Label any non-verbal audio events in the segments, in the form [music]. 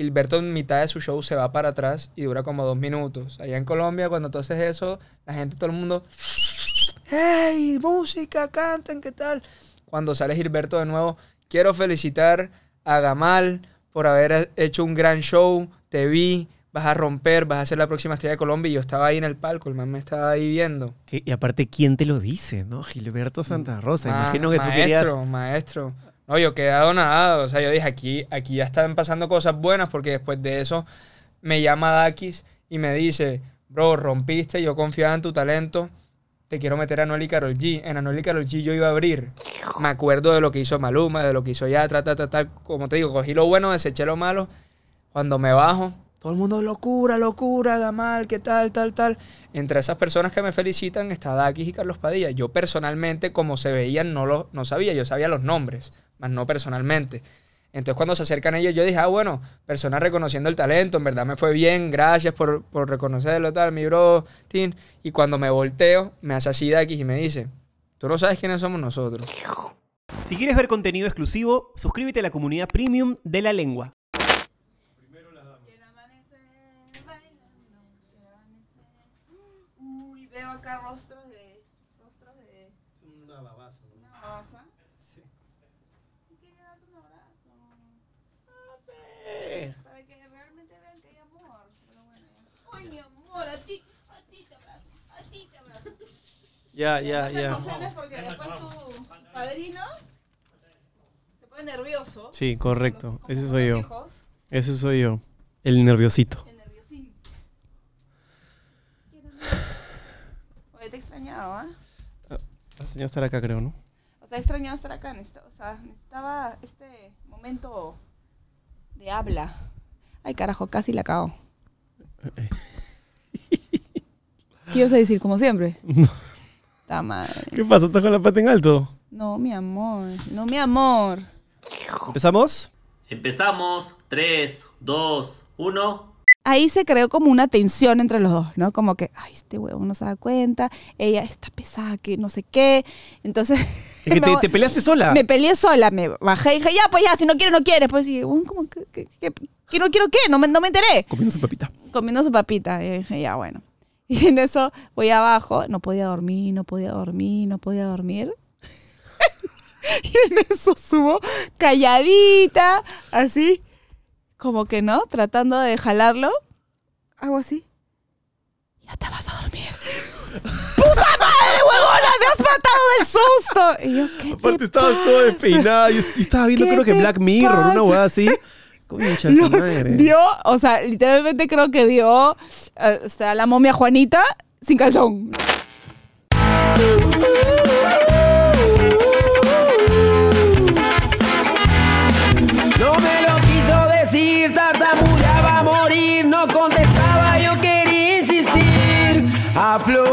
Gilberto en mitad de su show se va para atrás y dura como dos minutos. Allá en Colombia, cuando tú haces eso, la gente, todo el mundo, ¡Hey! Música, canten, ¿qué tal? Cuando sale Gilberto de nuevo, quiero felicitar a Gamal por haber hecho un gran show, te vi, vas a romper, vas a ser la próxima estrella de Colombia. Y yo estaba ahí en el palco, el man me estaba ahí viendo. Y aparte, ¿quién te lo dice, no? Gilberto Santa Rosa, imagino que querías... Maestro, maestro. No, yo quedado nada. O sea, yo dije, aquí, aquí ya están pasando cosas buenas porque después de eso me llama Dakis y me dice, bro, rompiste, yo confiaba en tu talento, te quiero meter a Anuel y Carol G. En Anuel y Carol G yo iba a abrir. Me acuerdo de lo que hizo Maluma, de lo que hizo ya, tal, tal, tal. Como te digo, cogí lo bueno, deseché lo malo. Cuando me bajo, todo el mundo, locura, locura, mal, qué tal, tal, tal. Entre esas personas que me felicitan está Dakis y Carlos Padilla. Yo personalmente, como se veían, no, lo, no sabía, yo sabía los nombres más no personalmente. Entonces cuando se acercan ellos, yo dije, ah, bueno, persona reconociendo el talento, en verdad me fue bien, gracias por, por reconocerlo, tal, mi bro, Tim Y cuando me volteo, me hace así de aquí y me dice, tú no sabes quiénes somos nosotros. Si quieres ver contenido exclusivo, suscríbete a la comunidad premium de la lengua. Primero Uy, veo acá rostro. Ya, ya, ya. porque después tu padrino se pone nervioso. Sí, correcto. Ese soy yo. Ese soy yo. El nerviosito. El nerviosito. Oye, te he extrañado, ¿ah? ¿eh? extrañado estar acá, creo, ¿no? O sea, he extrañado estar acá. o sea, necesitaba este momento de habla. Ay, carajo, casi la cago. Eh, eh. ¿Qué ibas a decir, como siempre? [laughs] No. ¿Qué pasa? ¿Estás con la pata en alto? No, mi amor. No, mi amor. ¿Empezamos? Empezamos. tres dos 1. Ahí se creó como una tensión entre los dos, ¿no? Como que, ay, este huevo no se da cuenta, ella está pesada, que no sé qué. Entonces. [laughs] te, peleaste sola. Me peleé sola, me bajé y dije, ya, pues ya, si no quiere, no quiere Pues sí, como que, que, que, no quiero qué, no me, no me enteré. Comiendo su papita. Comiendo su papita. Y dije, ya, bueno. [laughs] Y en eso voy abajo, no podía dormir, no podía dormir, no podía dormir. [laughs] y en eso subo calladita, así, como que no, tratando de jalarlo. Hago así. Ya te vas a dormir. [laughs] ¡Puta madre, huevona! ¡Me has matado del susto! Y yo, ¿qué Aparte, estabas todo despeinada. Y, estaba viendo, creo que Black Mirror, una hueá así. Concha, vio, o sea, literalmente creo que vio eh, la momia Juanita sin calzón. No me lo quiso decir, tartamudeaba a morir, no contestaba, yo quería insistir. flor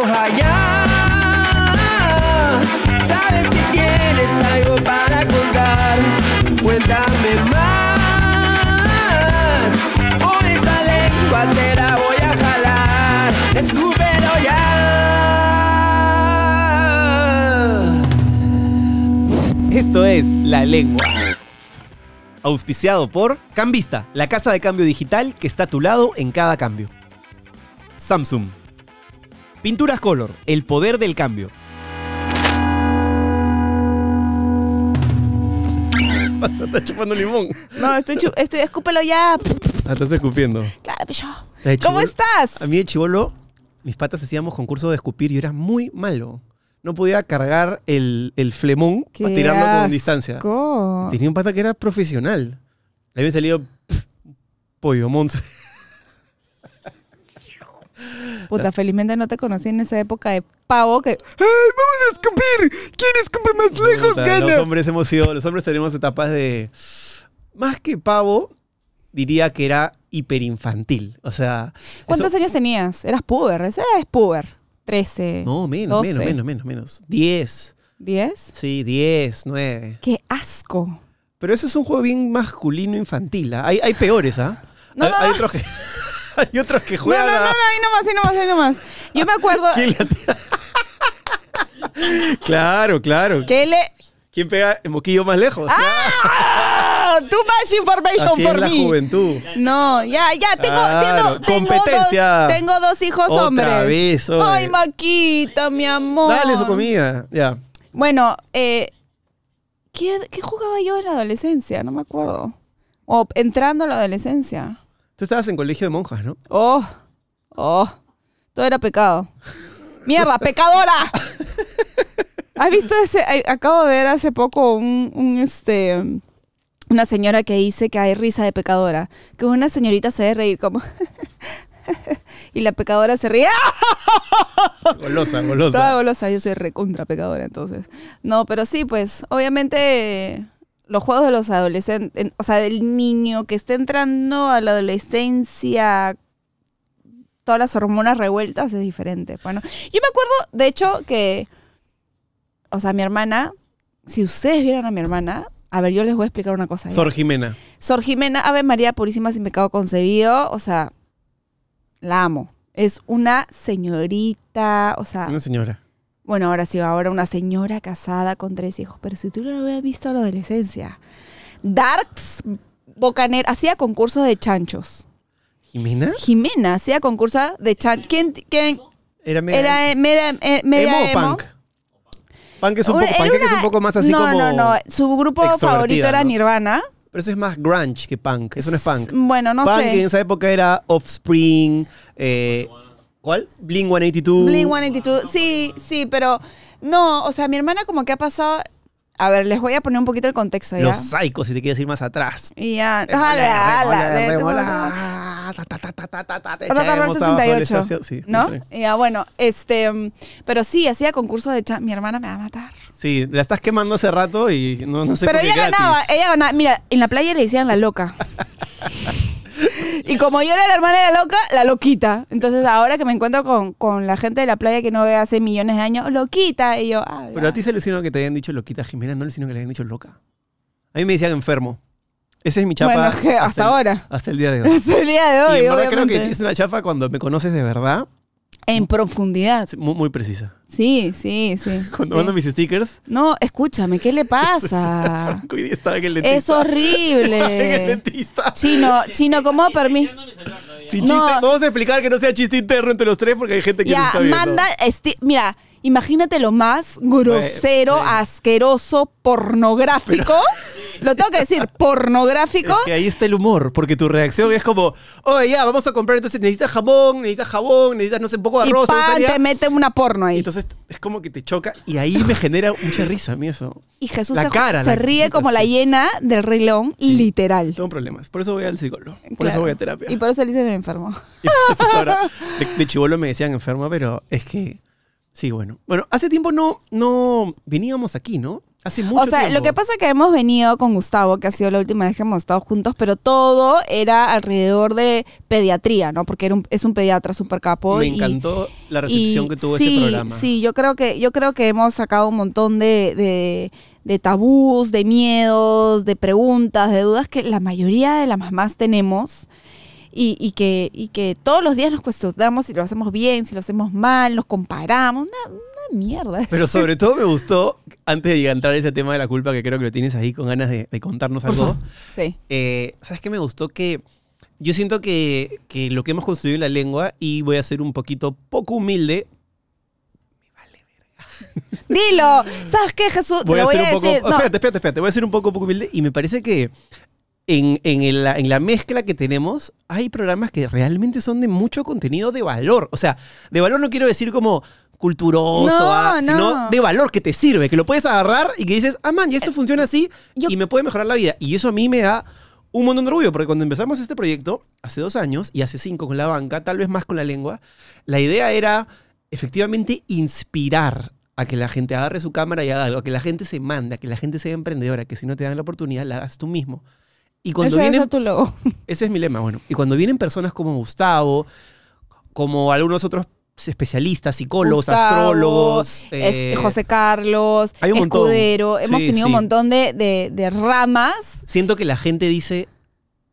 es La Lengua. Auspiciado por Cambista, la casa de cambio digital que está a tu lado en cada cambio. Samsung. Pinturas Color, el poder del cambio. [laughs] Pasa, chupando limón. No, estoy, escúpelo ya. Ah, estás escupiendo. Claro, pillo. Pues ¿Cómo estás? A mí de chivolo, mis patas hacíamos concurso de escupir y era muy malo no podía cargar el, flemón para tirarlo con distancia. Tenía un pata que era profesional. ahí había salido pollo monce. [laughs] Puta, felizmente no te conocí en esa época de pavo que. vamos a escupir! ¿Quién escupe más lejos, gana? Los hombres hemos sido, los hombres tenemos etapas de. Más que pavo, diría que era hiperinfantil. O sea. ¿Cuántos años tenías? Eras puber, ese es puber. 13. No, menos, 12. menos, menos, menos, menos. 10. ¿10? Sí, 10, 9. ¡Qué asco! Pero ese es un juego bien masculino infantil. ¿ah? Hay, hay peores, ¿ah? No, hay, no, [laughs] hay otros que. hay otros que juegan. No, no, no, no, ahí nomás, ahí nomás, ahí nomás. Yo me acuerdo. ¿Quién [laughs] claro, claro. ¿Qué le.? ¿Quién pega el moquillo más lejos? ¡Ah! too much information Así for juventud. No, ya, ya, tengo, tengo, competencia. tengo dos hijos hombres. Ay, Maquita, mi amor. Dale su comida. Ya. Bueno, eh, ¿qué, jugaba yo en la adolescencia? No me acuerdo. O entrando a la adolescencia. Tú estabas en colegio de monjas, ¿no? Oh, oh, todo era pecado. ¡Mierda, pecadora! [laughs] ¿Has visto ese? Acabo de ver hace poco un, un, este, una señora que dice que hay risa de pecadora, que una señorita se debe reír como... [laughs] y la pecadora se ríe. [laughs] Golosa, golosa. Toda golosa, yo soy recontra pecadora entonces. No, pero sí, pues obviamente los juegos de los adolescentes, o sea, del niño que está entrando a la adolescencia, todas las hormonas revueltas es diferente. Bueno, pues, yo me acuerdo, de hecho, que, o sea, mi hermana, si ustedes vieran a mi hermana, a ver, yo les voy a explicar una cosa. Sor Jimena. Sor Jimena, Ave María Purísima sin pecado concebido. O sea, la amo. Es una señorita, o sea... Una señora. Bueno, ahora sí, ahora una señora casada con tres hijos. Pero si tú no lo habías visto a la adolescencia. Darks Bocaner hacía concursos de chanchos. ¿Jimena? Jimena hacía concursos de chanchos. ¿Quién, quién? Era media, era eh, media, eh, punk? Punk es un, poco, es un poco más así como. No, no, no. Su grupo favorito era Nirvana. Pero eso es más grunge que punk. Eso no es punk. Bueno, no sé. Punk en esa época era Offspring. Eh, ¿Cuál? Bling 182. Bling 182. Sí, sí, pero. No, o sea, mi hermana como que ha pasado. A ver, les voy a poner un poquito el contexto ya. Los psicos, si te quieres ir más atrás. Y ya. hola, hola, hola, ¿No? bueno, este, pero sí, hacía concurso de chat. Mi hermana me va a matar. Sí, la estás quemando hace rato y no, no sé Pero qué ella ganaba, ella Mira, en la playa le decían la loca. Y como yo era la hermana de la loca, la loquita. Entonces ahora que me encuentro con, con la gente de la playa que no ve hace millones de años, loquita. Y yo, ah, Pero a ti se alucinó que te hayan dicho loquita, Jimena, no alucinó que le hayan dicho loca. A mí me decían enfermo. Esa es mi chapa. [laughs] hasta, ahora. Hasta el día de hoy. Hasta el día de hoy. Y creo que es una chapa cuando me conoces de verdad. En profundidad. Muy, precisa. Sí, sí, sí. [laughs] Cuando mando mis stickers. No, escúchame, ¿qué le [laughs] pasa? estaba en el dentista. Es horrible. Estaba en el dentista. Chino, chino, ¿cómo permiso? no. vamos a explicar que no sea chiste interno entre los tres porque hay gente que está viendo. Manda, mira, Imagínate lo más grosero, asqueroso, pornográfico. [laughs] Lo tengo que decir, pornográfico. Es ahí está el humor, porque tu reacción es como, oye, oh, ya, vamos a comprar, entonces necesitas jabón, necesitas jabón, necesitas, no sé, un poco de arroz. Y pan, te mete una porno ahí. entonces es como que te choca y ahí me genera mucha risa a mí eso. Y Jesús la se, cara, se ríe como la hiena del Rey León, literal. Tengo problemas, por eso voy al psicólogo, por eso voy a terapia. Y por eso le dicen enfermo. [laughs] de, de chivolo me decían enfermo, pero es que Sí, bueno. Bueno, hace tiempo no, no veníamos aquí, ¿no? Hace mucho tiempo. O sea, lo que pasa es que hemos venido con Gustavo, que ha sido la última vez que hemos estado juntos, pero todo era alrededor de pediatría, ¿no? Porque es un pediatra súper capo. Me encantó la recepción que tuvo sí, ese programa. Sí, yo creo que, yo creo que hemos sacado un montón de, de de tabús, de miedos, de preguntas, de dudas que la mayoría de las mamás tenemos y, que, y que todos los días nos cuestionamos si lo hacemos bien, si lo hacemos mal, nos comparamos, una, mierda. Pero [laughs] sobre todo me gustó, antes de entrar a ese tema de la culpa, que creo que lo tienes ahí con ganas de, contarnos algo. Sí. Eh, ¿Sabes qué me gustó? Que yo siento que, lo que hemos construido en la lengua, y voy a ser un poquito poco humilde, [laughs] Dilo. ¿Sabes qué, Jesús? Voy, Espérate, espérate, espérate. Voy a ser un poco, poco humilde y me parece que en, la, mezcla que tenemos, hay programas que realmente son de mucho contenido de valor. O sea, de valor no quiero decir como culturoso, ah, sino de valor que te sirve, que lo puedes agarrar y que dices, ah, man, y esto eh, funciona así y me puede mejorar la vida. Y eso a mí me da un montón de orgullo, porque cuando empezamos este proyecto, hace dos años y hace cinco con la banca, tal vez más con la lengua, la idea era efectivamente inspirar a que la gente agarre su cámara y haga algo, a que la gente se manda, que la gente sea emprendedora, que si no te dan la oportunidad, la hagas tú mismo. Y cuando [laughs] ese vienen, es mi lema, bueno. Y cuando vienen personas como Gustavo, como algunos otros especialistas, psicólogos, astrólogos. Eh, José Carlos, hay un Escudero. Hemos tenido un montón de, ramas. Siento que la gente dice,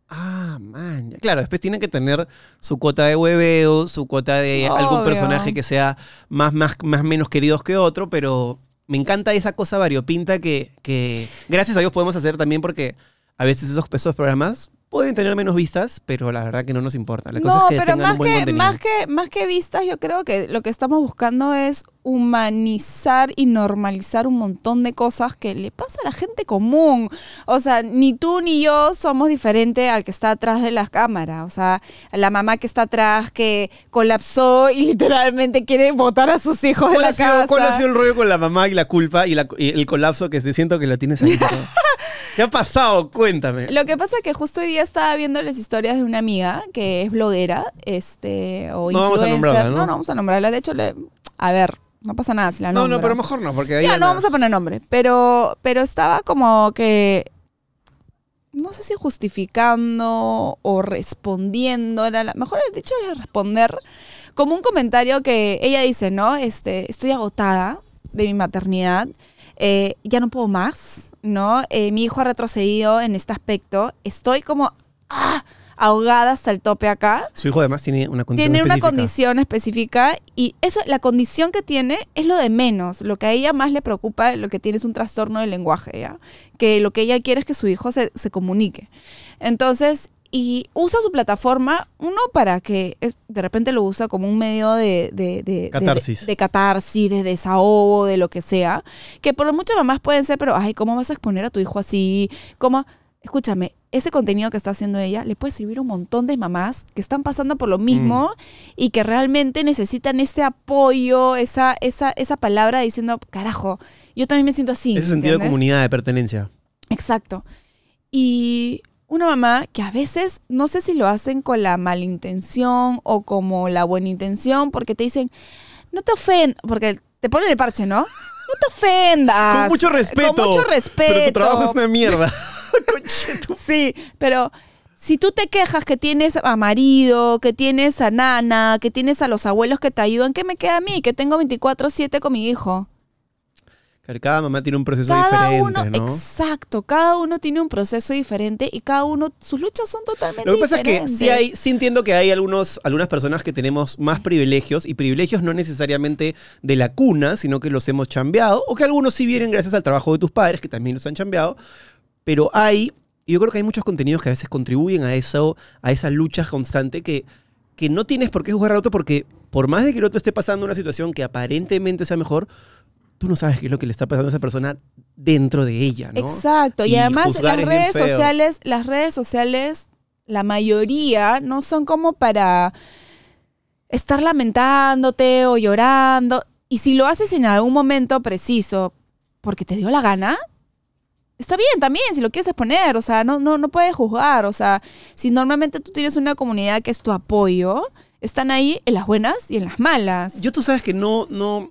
ah, man. Claro, después tienen que tener su cuota de hueveo, su cuota de algún personaje que sea más, más, más menos queridos que otro, pero me encanta esa cosa variopinta que, que gracias a Dios podemos hacer también porque a veces esos, esos programas pueden tener menos vistas, pero la verdad que no nos importa. no, pero más, que, más, que, más que vistas, yo creo que lo que estamos buscando es humanizar y normalizar un montón de cosas que le pasa a la gente común. O sea, ni tú ni yo somos diferente al que está atrás de las cámaras. O sea, la mamá que está atrás, que colapsó y literalmente quiere votar a sus hijos de la casa. ¿Cuál ha sido el rollo con la mamá y la culpa y, el colapso que se siento que la tienes ahí? ¿Qué ha pasado? Cuéntame. Lo que pasa es que justo hoy día estaba viendo las historias de una amiga que es bloguera, este, o no Vamos a nombrarla, ¿no? no, vamos a nombrarla. De hecho, a ver, no pasa nada si la No, no, pero mejor no, porque ahí. Ya, no vamos a poner nombre. Pero, pero estaba como que. No sé si justificando o respondiendo. Mejor de hecho era responder. Como un comentario que ella dice, ¿no? Este, estoy agotada de mi maternidad eh, ya no puedo más, ¿no? Eh, mi hijo ha retrocedido en este aspecto. Estoy como ah, ahogada hasta el tope acá. Su hijo además tiene una condición Tiene una condición específica y eso, la condición que tiene es lo de menos. Lo que a ella más le preocupa, lo que tiene es un trastorno del lenguaje, ¿ya? Que lo que ella quiere es que su hijo se, se comunique. Entonces, y usa su plataforma, uno para que de repente lo usa como un medio de, de catarsis. De, catarsis, de desahogo, de lo que sea, que por lo mucho mamás pueden ser, pero, ay, ¿cómo vas a exponer a tu hijo así? ¿Cómo? Escúchame, ese contenido que está haciendo ella le puede servir a un montón de mamás que están pasando por lo mm. mismo y que realmente necesitan ese apoyo, esa, esa, esa palabra diciendo, carajo, yo también me siento así. Ese sentido de comunidad, de pertenencia. Exacto. Y una mamá que a veces no sé si lo hacen con la malintención o como la buena intención, porque te dicen, no te ofendas, porque te ponen el parche, ¿no? No te ofendas. Con mucho respeto. Con mucho respeto. Pero tu trabajo es una mierda. [laughs] sí, pero si tú te quejas que tienes a marido, que tienes a nana, que tienes a los abuelos que te ayudan, ¿qué me queda a mí? Que tengo 24-7 con mi hijo. Cada mamá tiene un proceso diferente, uno, Exacto, cada uno tiene un proceso diferente y cada uno, sus luchas son totalmente diferentes. Lo que pasa es que sí, hay, sí entiendo que hay algunos, algunas personas que tenemos más privilegios y privilegios no necesariamente de la cuna, sino que los hemos chambeado o que algunos sí vienen gracias al trabajo de tus padres, que también los han chambeado, pero hay, y yo creo que hay muchos contenidos que a veces contribuyen a, eso, a esa lucha constante que, que no tienes por qué jugar al otro porque por más de que el otro esté pasando una situación que aparentemente sea mejor, no sabes qué es lo que le está pasando a esa persona dentro de ella, ¿no? Exacto, y, además las redes sociales, las redes sociales, la mayoría no son como para estar lamentándote o llorando. Y si lo haces en algún momento preciso porque te dio la gana, está bien también si lo quieres exponer, o sea, no, no, no puedes juzgar, o sea, si normalmente tú tienes una comunidad que es tu apoyo, están ahí en las buenas y en las malas. Yo tú sabes que no, no,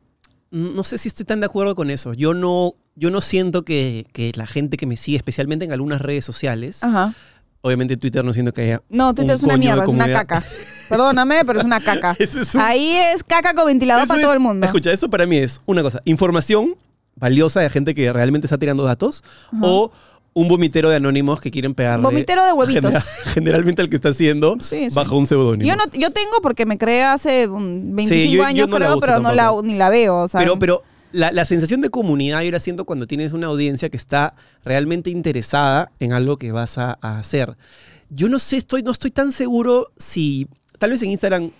no sé si estoy tan de acuerdo con eso. Yo no, yo no siento que, la gente que me sigue, especialmente en algunas redes sociales, Ajá. obviamente Twitter no siento que haya. No, Twitter es una mierda, es una caca. [laughs] Perdóname, pero es una caca. [laughs] Ahí es caca con ventilador para todo el mundo. Escucha, eso para mí es una cosa: información valiosa de gente que realmente está tirando datos o un vomitero de anónimos que quieren pegarle. Vomitero de huevitos. [laughs] generalmente el que está haciendo bajo un seudónimo. Yo yo tengo porque me creé hace 25 mm, años, creo, pero no la, ni la veo. Pero, mm. pero la, sensación de comunidad yo la siento cuando tienes una audiencia que está realmente interesada en algo que vas a, hacer. Yo no sé, estoy, no estoy tan seguro si. Tal vez en Instagram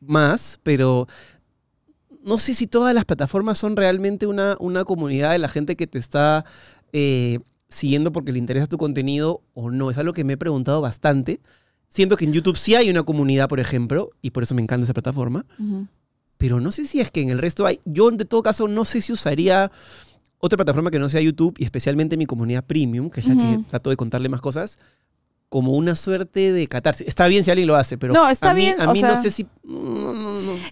más, pero no sé si todas las plataformas son realmente una, una comunidad de la gente que te está eh, siguiendo porque le interesa tu contenido o no. Es algo que me he preguntado bastante. Siento que en YouTube sí hay una comunidad, por ejemplo, y por eso me encanta esa plataforma. Pero no sé si es que en el resto hay. Yo, en todo caso, no sé si usaría otra plataforma que no sea YouTube y especialmente mi comunidad premium, que es la que trato de contarle más cosas, como una suerte de catarse. Está bien si alguien lo hace, pero no, está bien, a mí no sé si...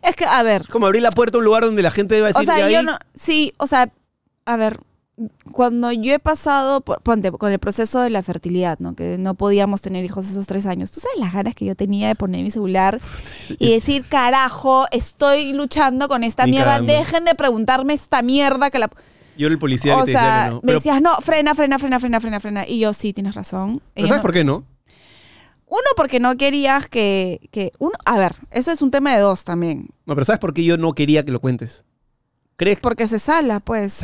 Es que, a ver... Como abrir la puerta a un lugar donde la gente va decir... O sea, yo no... Sí, o sea, a ver, cuando yo he pasado, con el proceso de la fertilidad, ¿no? Que no podíamos tener hijos esos tres años. ¿Tú sabes las ganas que yo tenía de poner mi celular y decir, carajo, estoy luchando con esta mierda, dejen de preguntarme esta mierda que la... Yo era el policía o que sea, Me decías, no, frena, frena, frena, frena, frena, frena. Y yo, sí, tienes razón. ¿Pero sabes por qué no? Uno, porque no querías que, que... Uno, a ver, eso es un tema de dos también. No, pero ¿sabes por qué yo no quería que lo cuentes? ¿Crees? Porque se sala, pues.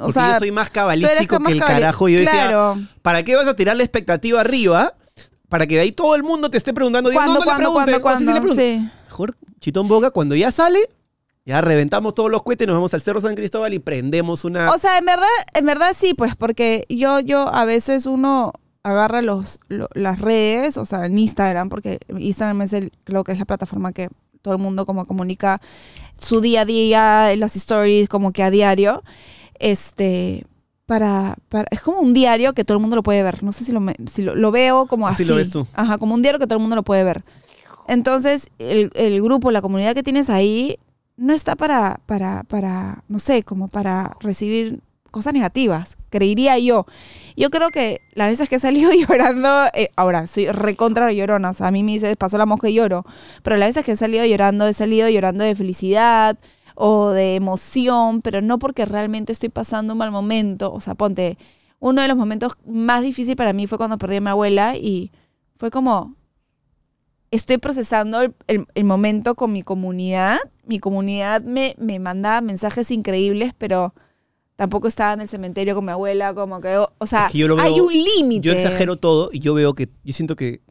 O sea, yo soy más cabalístico que el carajo. yo decía, ¿para qué vas a tirar la expectativa arriba? Para que de ahí todo el mundo te esté preguntando. ¿Cuándo, no, no ¿cuándo, cuándo, Mejor, chitón boca, cuando ya sale, ya reventamos todos los cohetes, nos vamos al Cerro San Cristóbal y prendemos una. O sea, en verdad, en verdad sí, pues, porque yo, yo a veces uno agarra los, las redes, o sea, en Instagram, porque Instagram es el, que es la plataforma que todo el mundo como comunica su día a día, las stories, como que a diario este, para, para, es como un diario que todo el mundo lo puede ver. No sé si lo, veo como ah, así. Así lo ves tú. Ajá, como un diario que todo el mundo lo puede ver. Entonces, el, grupo, la comunidad que tienes ahí, no está para, para, para, no sé, como para recibir cosas negativas, creería yo. Yo creo que las veces que he salido [laughs] llorando, eh, ahora soy recontra llorona, o sea, a mí me dice, pasó la mosca y lloro, pero las veces que he salido llorando, he salido llorando de felicidad, o de emoción, pero no porque realmente estoy pasando un mal momento. O sea, ponte, uno de los momentos más difíciles para mí fue cuando perdí a mi abuela y fue como, estoy procesando el, momento con mi comunidad. Mi comunidad me, me mandaba mensajes increíbles, pero tampoco estaba en el cementerio con mi abuela, como que, o, sea, hay un límite. Yo exagero todo y yo veo que, yo siento que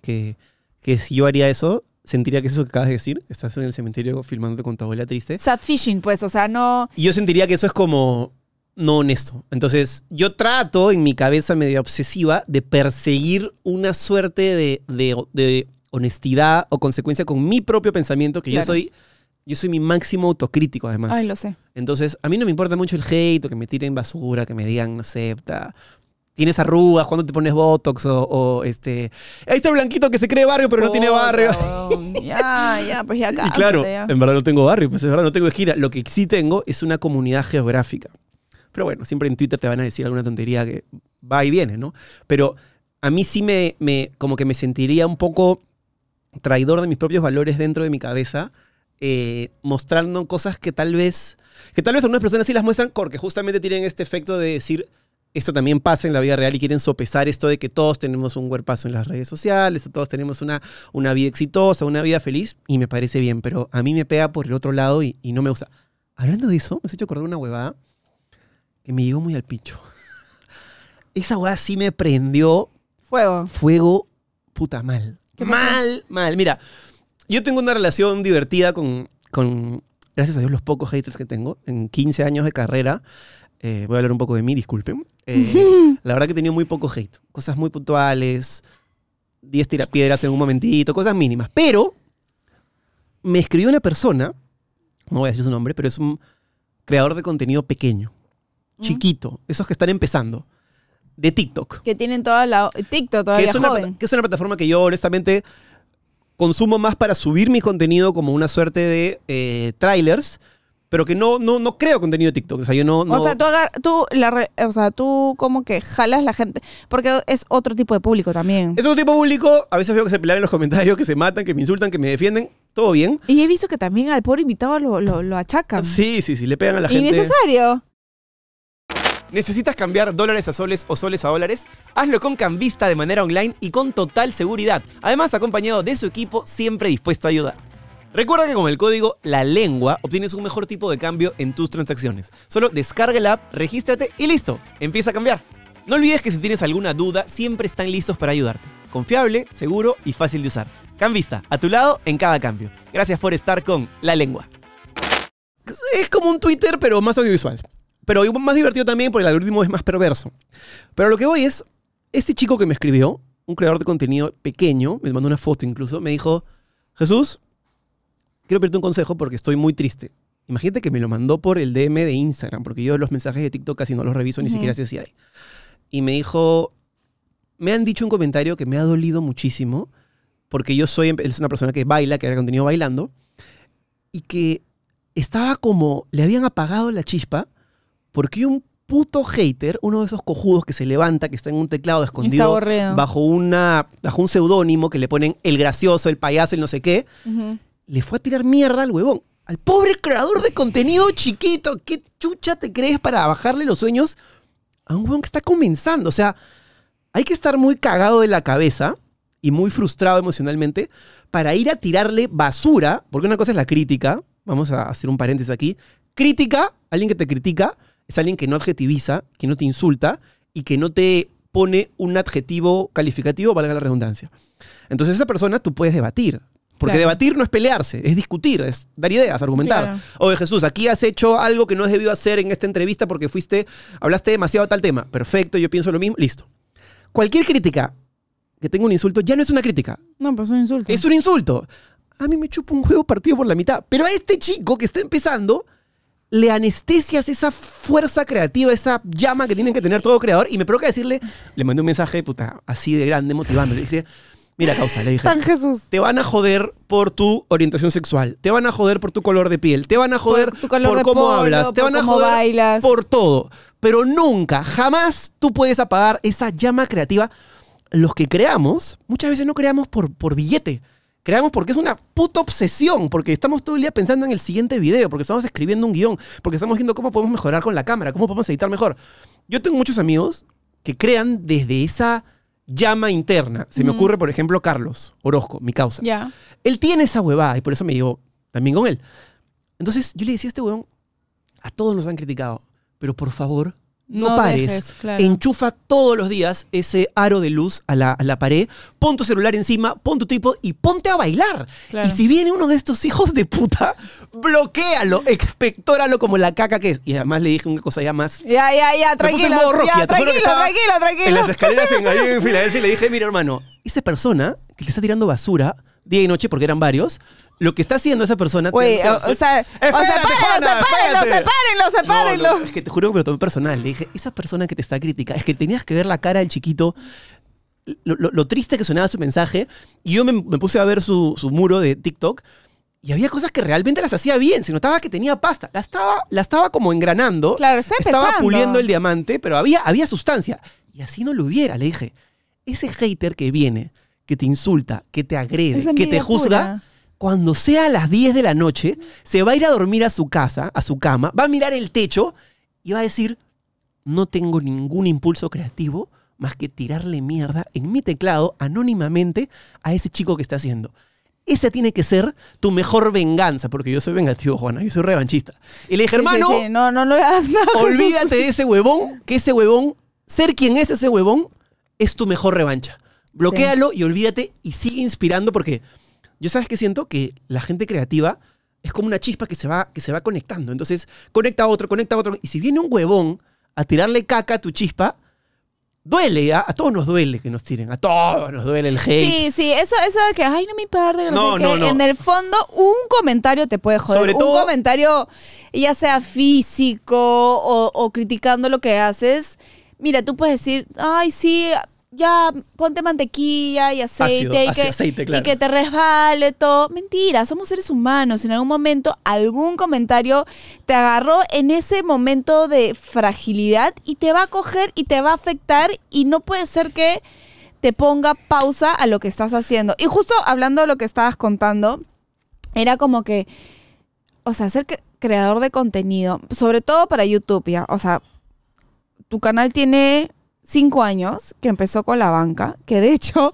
si yo haría eso, sentiría que eso que acabas de decir, estás en el cementerio filmándote con tu abuela triste. Sad fishing, pues, o sea, no... Y yo sentiría que eso es como no honesto. Entonces, yo trato en mi cabeza media obsesiva de perseguir una suerte de, de, honestidad o consecuencia con mi propio pensamiento, que yo soy... Yo soy mi máximo autocrítico, además. Ay, lo sé. Entonces, a mí no me importa mucho el hate o que me tiren basura, que me digan, no acepta, tienes arrugas, cuando te pones botox o, este. Ahí está blanquito que se cree barrio, pero no tiene barrio. Ya, ya, pues ya acá. [laughs] Y claro, en verdad no tengo barrio, pues es verdad, no tengo gira Lo que sí tengo es una comunidad geográfica. Pero bueno, siempre en Twitter te van a decir alguna tontería que va y viene, ¿no? Pero a mí sí me, me como que me sentiría un poco traidor de mis propios valores dentro de mi cabeza, eh, mostrando cosas que tal vez, que tal vez algunas personas sí las muestran porque justamente tienen este efecto de decir, esto también pasa en la vida real y quieren sopesar esto de que todos tenemos un cuerpazo en las redes sociales, todos tenemos una, una vida exitosa, una vida feliz, y me parece bien, pero a mí me pega por el otro lado y, no me gusta. Hablando de eso, me has hecho acordar una huevada que me llegó muy al picho. [laughs] Esa huevada sí me prendió. Fuego. Fuego, puta mal. Mal, mal. Mira, yo tengo una relación divertida con, con, gracias a Dios, los pocos haters que tengo. En 15 años de carrera, eh, voy a hablar un poco de mí, disculpen. Eh, [laughs] la verdad que he tenido muy poco hate. Cosas muy puntuales, 10 piedras en un momentito, cosas mínimas. Pero me escribió una persona, no voy a decir su nombre, pero es un creador de contenido pequeño, chiquito, esos que están empezando, de TikTok. Que tienen toda la... TikTok todavía es joven. que es una plataforma que yo honestamente consumo más para subir mi contenido como una suerte de eh, trailers, pero que no, no, no creo contenido de TikTok. O sea, yo no. O sea, tú, o sea, tú como que jalas la gente. Porque es otro tipo de público también. Es otro tipo de público. A veces veo que se pelean en los comentarios, que se matan, que me insultan, que me defienden. Todo bien. Y he visto que también al pobre invitado lo, lo achacan. Sí, sí, sí, le pegan a la gente. Innecesario. ¿Necesitas cambiar dólares a soles o soles a dólares? Hazlo con Cambista de manera online y con total seguridad. Además, acompañado de su equipo siempre dispuesto a ayudar. Recuerda que con el código La Lengua obtienes un mejor tipo de cambio en tus transacciones. Solo descarga la app, regístrate y listo, empieza a cambiar. No olvides que si tienes alguna duda, siempre están listos para ayudarte. Confiable, seguro y fácil de usar. Cambista, a tu lado en cada cambio. Gracias por estar con La Lengua. Es como un Twitter, pero más audiovisual. Pero más divertido también porque el algoritmo es más perverso. Pero lo que voy es, este chico que me escribió, un creador de contenido pequeño, me mandó una foto incluso, me dijo, Jesús, quiero pedirte un consejo porque estoy muy triste. Imagínate que me lo mandó por el DM de Instagram, porque yo los mensajes de TikTok casi no los reviso, ni siquiera sé si hay. Y me dijo, me han dicho un comentario que me ha dolido muchísimo, porque yo soy es una persona que baila, que ha contenido bailando, y que estaba como, le habían apagado la chispa, porque un puto hater, uno de esos cojudos que se levanta, que está en un teclado escondido bajo, una, bajo un seudónimo que le ponen el gracioso, el payaso, el no sé qué, le fue a tirar mierda al huevón. Al pobre creador de contenido chiquito. ¿Qué chucha te crees para bajarle los sueños a un huevón que está comenzando? O sea, hay que estar muy cagado de la cabeza y muy frustrado emocionalmente para ir a tirarle basura, porque una cosa es la crítica, vamos a hacer un paréntesis aquí, crítica, alguien que te critica, es alguien que no adjetiviza, que no te insulta y que no te pone un adjetivo calificativo, valga la redundancia. Entonces esa persona tú puedes debatir, porque debatir no es pelearse, es discutir, es dar ideas, argumentar. Oye, Jesús, aquí has hecho algo que no has debido hacer en esta entrevista porque fuiste, hablaste demasiado de tal tema. Perfecto, yo pienso lo mismo, listo. Cualquier crítica que tenga un insulto ya no es una crítica. No, pues es un insulto. Es un insulto. A mí me chupa un juego partido por la mitad. Pero a este chico que está empezando, le anestesias esa fuerza creativa, esa llama que tienen que tener todo creador. Y me provoca decirle, le mandé un mensaje, puta, así de grande, Le Dice Mira, causa, le dije. San Jesús. Te van a joder por tu orientación sexual. Te van a joder por tu color de piel. Te van a joder por, cómo hablas. Te van a joder bailas. por todo. Pero nunca, jamás tú puedes apagar esa llama creativa. Los que creamos, muchas veces no creamos por, por billete. Creamos porque es una puta obsesión, porque estamos todo el día pensando en el siguiente video, porque estamos escribiendo un guión, porque estamos viendo cómo podemos mejorar con la cámara, cómo podemos editar mejor. Yo tengo muchos amigos que crean desde esa llama interna. Se me ocurre, por ejemplo, Carlos Orozco, mi causa. Él tiene esa huevada y por eso me llevo también con él. Entonces yo le decía a este huevón, a todos nos han criticado, pero por favor, no, pares. Enchufa todos los días ese aro de luz a la, a la, pared, pon tu celular encima, pon tu tipo y ponte a bailar. Y si viene uno de estos hijos de puta, bloquealo, expectóralo como la caca que es. Y además le dije una cosa ya más. Ya, ya, ya, tranquilo. puse en modo Rocky, tranquilo, tranquilo, En las escaleras en, ahí en Filadelfia y le dije, mira, hermano, esa persona que te está tirando basura día y noche, porque eran varios, lo que está haciendo esa persona. o, sea, eh, sepárenlo, sepárenlo, sepárenlo, es que te juro que me lo tomé personal. Le dije, esa persona que te está crítica, es que tenías que ver la cara del chiquito. Lo, triste que sonaba su mensaje, y yo me, puse a ver su, su, muro de TikTok y había cosas que realmente las hacía bien. Se notaba que tenía pasta, la estaba, la estaba como engranando, claro, estaba puliendo el diamante, pero había, había sustancia. Y así no lo hubiera, le dije. Ese hater que viene que te insulta, que te agrede, que te juzga, cuando sea a las 10 de la noche, se va a ir a dormir a su casa, a su cama, va a mirar el techo y va a decir, no tengo ningún impulso creativo más que tirarle mierda en mi teclado anónimamente a ese chico que está haciendo. Esa tiene que ser tu mejor venganza, porque yo soy vengativo, Juana, yo soy revanchista. Y le dije, hermano, Olvídate de ese huevón, que ese huevón, ser quien es ese huevón, es tu mejor revancha. Bloquéalo y olvídate y sigue inspirando porque yo sabes que siento que la gente creativa es como una chispa que se va, que se va conectando. Entonces, conecta a otro, conecta a otro. Y si viene un huevón a tirarle caca a tu chispa, duele, ¿ya? ¿ah? a todos nos duele que nos tiren, a todos nos duele el hate. Sí, sí, eso, eso de que, ay, no me parte, no, no, en el fondo un comentario te puede joder. un comentario, ya sea físico o, o criticando lo que haces. Mira, tú puedes decir, ay, sí, ya ponte mantequilla y aceite, y, que, te resbale todo. Mentira, somos seres humanos. En algún momento algún comentario te agarró en ese momento de fragilidad y te va a coger y te va a afectar y no puede ser que te ponga pausa a lo que estás haciendo. Y justo hablando de lo que estabas contando, era como que, o sea, ser creador de contenido, sobre todo para YouTube, ya, o sea, tu canal tiene cinco años que empezó con la banca, que de hecho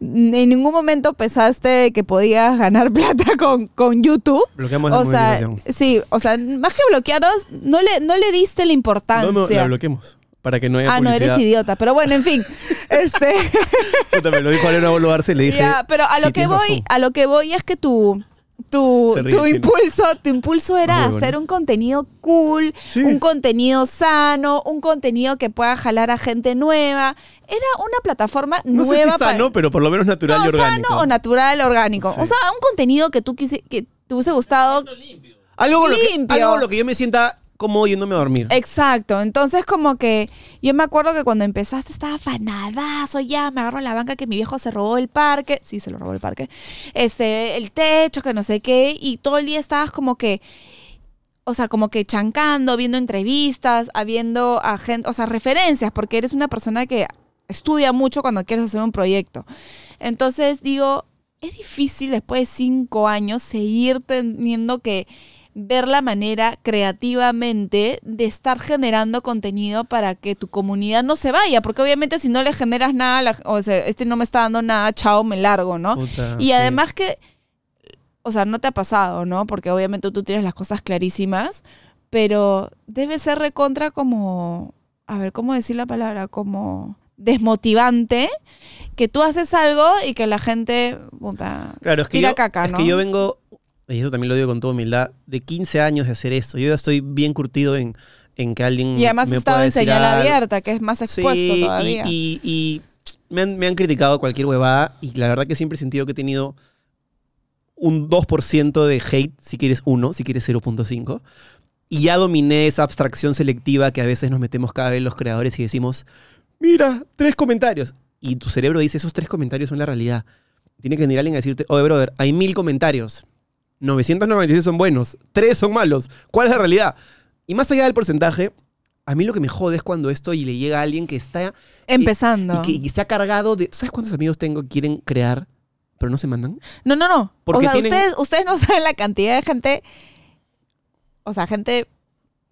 en ningún momento pensaste que podías ganar [laughs] plata con, YouTube. Bloqueamos la o Sí, o sea, más que bloquearnos, no le, no le diste la importancia. No, no, la bloqueemos. Para que no haya Ah, no, eres idiota. Pero bueno, en fin. [laughs] este... me lo dijo a Bolo le dije... pero a lo que voy, a lo que voy es que tú tu, impulso, tu impulso era hacer un contenido cool, un contenido sano, un contenido que pueda jalar a gente nueva. Era una plataforma nueva. No sano, pero por lo menos natural y orgánico. Sano o natural orgánico. O sea, un contenido que tú quise, que te hubiese gustado. Algo limpio. lo que, algo lo que yo me sienta como yéndome a dormir. Exacto. Entonces, como que yo me acuerdo que cuando empezaste estaba fanadazo, ya me agarro la banca que mi viejo se robó el parque. Sí, se lo robó el parque. Este, el techo, que no sé qué. Y todo el día estabas como que. O sea, como que chancando, viendo entrevistas, habiendo a gente, o sea, referencias, porque eres una persona que estudia mucho cuando quieres hacer un proyecto. Entonces, digo, es difícil después de cinco años seguir teniendo que ver la manera creativamente de estar generando contenido para que tu comunidad no se vaya, porque obviamente si no le generas nada, o sea, este no me está dando nada, chao, me largo, ¿no? y además que, o sea, no te ha pasado, ¿no? Porque obviamente tú tienes las cosas clarísimas, pero debe ser recontra como, a ver, ¿cómo decir la palabra? Como desmotivante que tú haces algo y que la gente puta, claro, es que caca, ¿no? Es que yo vengo y eso también lo digo con toda humildad, de 15 años de hacer esto. Yo ya estoy bien curtido en, en que alguien. Y además me estado en señal abierta, que es más expuesto todavía. Y, y, me, han, criticado cualquier huevada, y la verdad que siempre he sentido que he tenido un 2% de hate, si quieres 1, si quieres 0.5. Y ya dominé esa abstracción selectiva que a veces nos metemos cada vez los creadores y decimos, mira, tres comentarios. Y tu cerebro dice, esos tres comentarios son la realidad. Tiene que venir alguien a decirte, oye, brother, hay mil comentarios 996 son buenos, 3 son malos. ¿Cuál es la realidad? Y más allá del porcentaje, a mí lo que me jode es cuando esto y le llega a alguien que está... Eh, Empezando. Y, se ha cargado de... ¿Sabes cuántos amigos tengo que quieren crear, pero no se mandan? No, no, no. Porque o sea, ustedes, ustedes no [laughs] saben la cantidad de gente... O sea, gente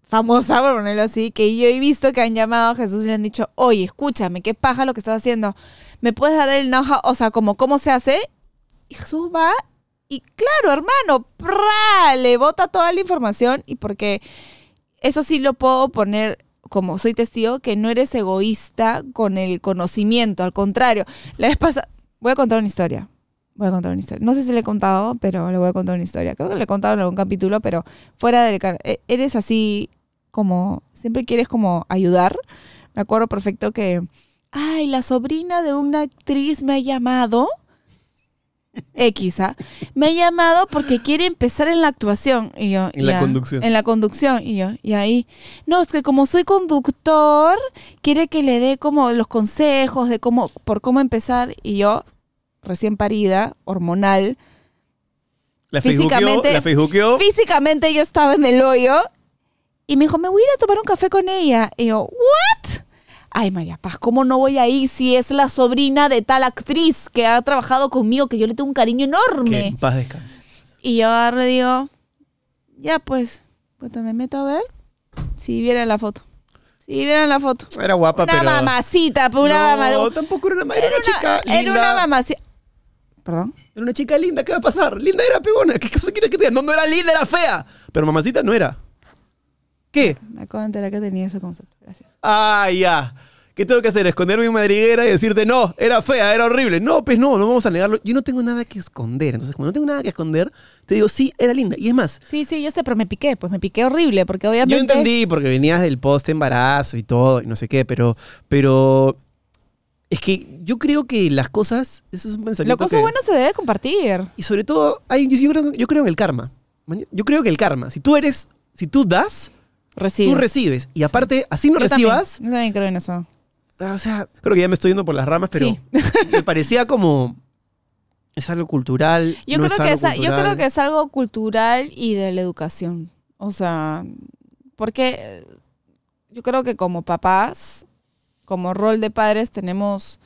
famosa, por ponerlo así, que yo he visto que han llamado a Jesús y le han dicho, oye, escúchame, qué paja lo que estás haciendo. ¿Me puedes dar el know O sea, como cómo se hace. Y Jesús va y claro, hermano, ¡prá! le bota toda la información y porque eso sí lo puedo poner como soy testigo, que no eres egoísta con el conocimiento, al contrario. La vez pasada, voy a contar una historia. Voy a contar una historia. No sé si le he contado, pero le voy a contar una historia. Creo que le he contado en algún capítulo, pero fuera de... E-, eres así como, siempre quieres como ayudar. Me acuerdo perfecto que, ay, la sobrina de una actriz me ha llamado X, quizá. ¿ah? me ha llamado porque quiere empezar en la actuación. Y yo, en la conducción. En la conducción. Y yo, y ahí. No, es que como soy conductor, quiere que le dé como los consejos de cómo, por cómo empezar. Y yo, recién parida, hormonal. La físicamente, la Físicamente yo estaba en el hoyo. Y me dijo, me voy a ir a tomar un café con ella. Y yo, ¿what? Ay, María Paz, ¿cómo no voy ahí si es la sobrina de tal actriz que ha trabajado conmigo, que yo le tengo un cariño enorme? Que paz descanse. Y yo ahora le digo, ya pues, pues me meto a ver si vieran la foto. Si vieran la foto. Era guapa, una pero... Mamacita, pues, una no, mamacita, No, tampoco era una mamacita, era, una chica era linda. Era una mamacita. ¿Perdón? Era una chica linda, ¿qué va a pasar? Linda era, pegona, ¿qué cosa quieres que te diga? No, no era linda, era fea. Pero mamacita no era. ¿Qué? Me acuerdo de la que tenía ese concepto, gracias. Ah, ya. ¿Qué tengo que hacer? ¿Esconderme en madriguera y decirte, no, era fea, era horrible? No, pues no, no vamos a negarlo. Yo no tengo nada que esconder. Entonces, como no tengo nada que esconder, te digo, sí, era linda. Y es más. Sí, sí, yo sé, pero me piqué, pues me piqué horrible, porque obviamente. Yo entendí, porque venías del post embarazo y todo, y no sé qué, pero. pero es que yo creo que las cosas. Eso es un pensamiento. Lo cosa bueno se debe compartir. Y sobre todo, hay, yo, creo, yo creo en el karma. Yo creo que el karma. Si tú eres. Si tú das. Recibes. Tú recibes. Y aparte, así no recibas. Yo también creo en eso. Ah, o sea, creo que ya me estoy yendo por las ramas, pero [laughs] me parecía como es algo cultural. Yo, creo que es, cultural. yo creo que es algo cultural y de la educación. O sea, porque eh, yo creo que como papás, como rol de padres, tenemos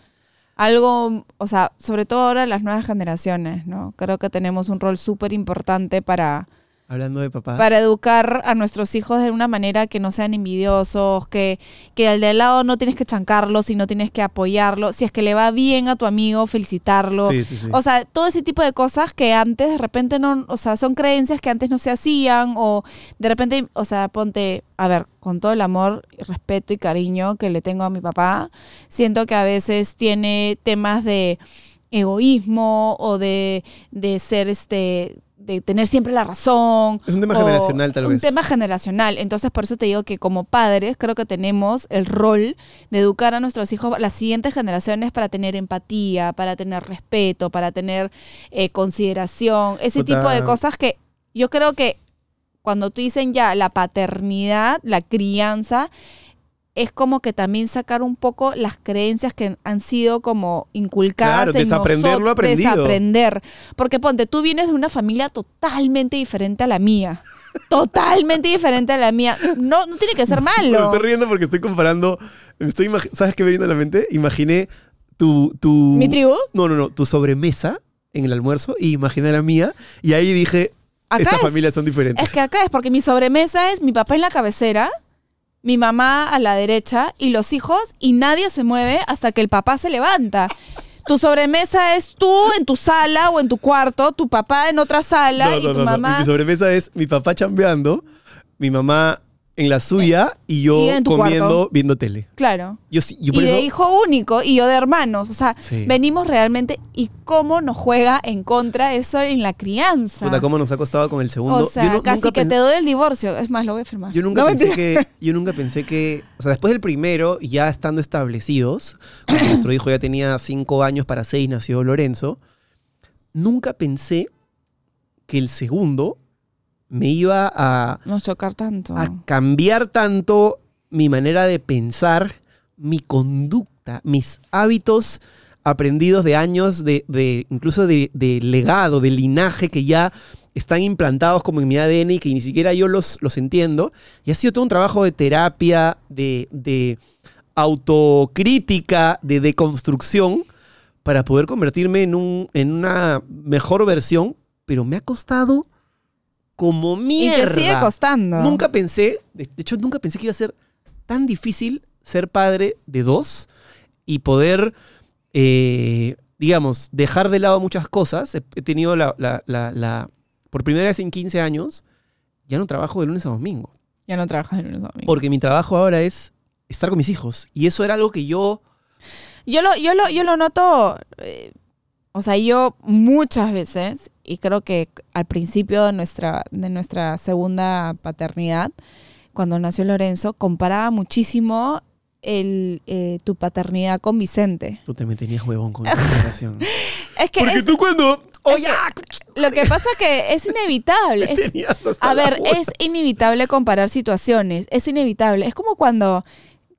algo, o sea, sobre todo ahora las nuevas generaciones, ¿no? Creo que tenemos un rol súper importante para Hablando de papás. Para educar a nuestros hijos de una manera que no sean envidiosos, que, que al de al lado no tienes que chancarlo, no tienes que apoyarlo. Si es que le va bien a tu amigo, felicitarlo. O sea, todo ese tipo de cosas que antes de repente no, o sea, son creencias que antes no se hacían o de repente, o sea, ponte, a ver, con todo el amor, respeto y cariño que le tengo a mi papá, siento que a veces tiene temas de egoísmo o de, de ser este de tener siempre la razón. Es un tema generacional, tal vez. Un tema generacional. Entonces, por eso te digo que como padres, creo que tenemos el rol de educar a nuestros hijos, las siguientes generaciones, para tener empatía, para tener respeto, para tener eh, consideración, ese tipo de cosas que yo creo que cuando tú dicen ya la paternidad, la crianza, es como que también sacar un poco las creencias que han sido como inculcadas claro, en desaprender nosotros, lo aprendido. desaprender. Porque ponte, tú vienes de una familia totalmente diferente a la mía. Totalmente diferente a la mía. No, no tiene que ser [laughs] malo. Me estoy riendo porque estoy comparando. Estoy ¿Sabes qué me viene a la mente? Imaginé tu, tu. ¿Mi tribu? No, no, no. Tu sobremesa en el almuerzo y imaginé la mía. Y ahí dije, Acá estas familias son diferentes. Es que acá es porque mi sobremesa es mi papá en la cabecera, mi mamá a la derecha y los hijos y nadie se mueve hasta que el papá se levanta. Tu sobremesa es tú en tu sala o en tu cuarto, tu papá en otra sala y tu mamá. Mi sobremesa es mi papá chambeando, mi mamá en la suya eh, y yo comiendo, viendo tele. Claro. Yo, y de hijo único y yo de hermanos. O sea, venimos realmente y cómo nos juega en contra eso en la crianza. Puta, cómo nos ha costado con el segundo. O sea, casi que te doy el divorcio. Es más, lo voy a firmar. Yo nunca, pensé que, yo nunca pensé que, o sea, después del primero, ya estando establecidos, [coughs] nuestro hijo ya tenía cinco años para seis, nació Lorenzo, nunca pensé que el segundo me iba a... No chocar tanto. A cambiar tanto mi manera de pensar, mi conducta, mis hábitos aprendidos de años, de, incluso de, legado, de linaje que ya están implantados como en mi ADN y que ni siquiera yo los, los entiendo. Y ha sido todo un trabajo de terapia, de, autocrítica, de deconstrucción, para poder convertirme en, un, en una mejor versión, pero me ha costado como mierda. Y sigue costando. Nunca pensé, de hecho, nunca pensé que iba a ser tan difícil ser padre de dos y poder, eh, digamos, dejar de lado muchas cosas. He tenido la, por primera vez en 15 años, ya no trabajo de lunes a domingo. Ya no trabajo de lunes a domingo. Porque mi trabajo ahora es estar con mis hijos. Y eso era algo que yo... Yo lo, yo lo, yo lo noto, eh, o sea, yo muchas veces, y creo que al principio de nuestra, de nuestra segunda paternidad, cuando nació Lorenzo, comparaba muchísimo el, eh, tu paternidad con Vicente. Tú también tenías huevón con esa comparación. [laughs] es que Porque tú cuando... oye. Ah, lo que pasa que es inevitable. [laughs] a ver, es inevitable comparar situaciones. Es inevitable. Es como cuando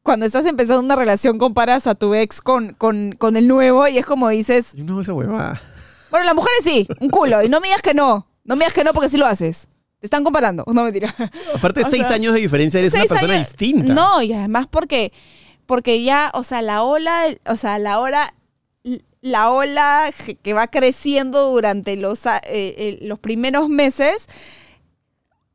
cuando estás empezando una relación comparas a tu ex con, con, el nuevo y es como dices... No, esa huevada. Bueno, las mujeres sí, un culo. Y no me digas que no. No me digas que no porque sí lo haces. Te están comparando. No, mentira. Aparte, seis años de diferencia, eres una persona distinta. No, y además porque, porque ya, o sea, la ola, o sea, la ola, la ola que va creciendo durante los, eh, eh, los primeros meses,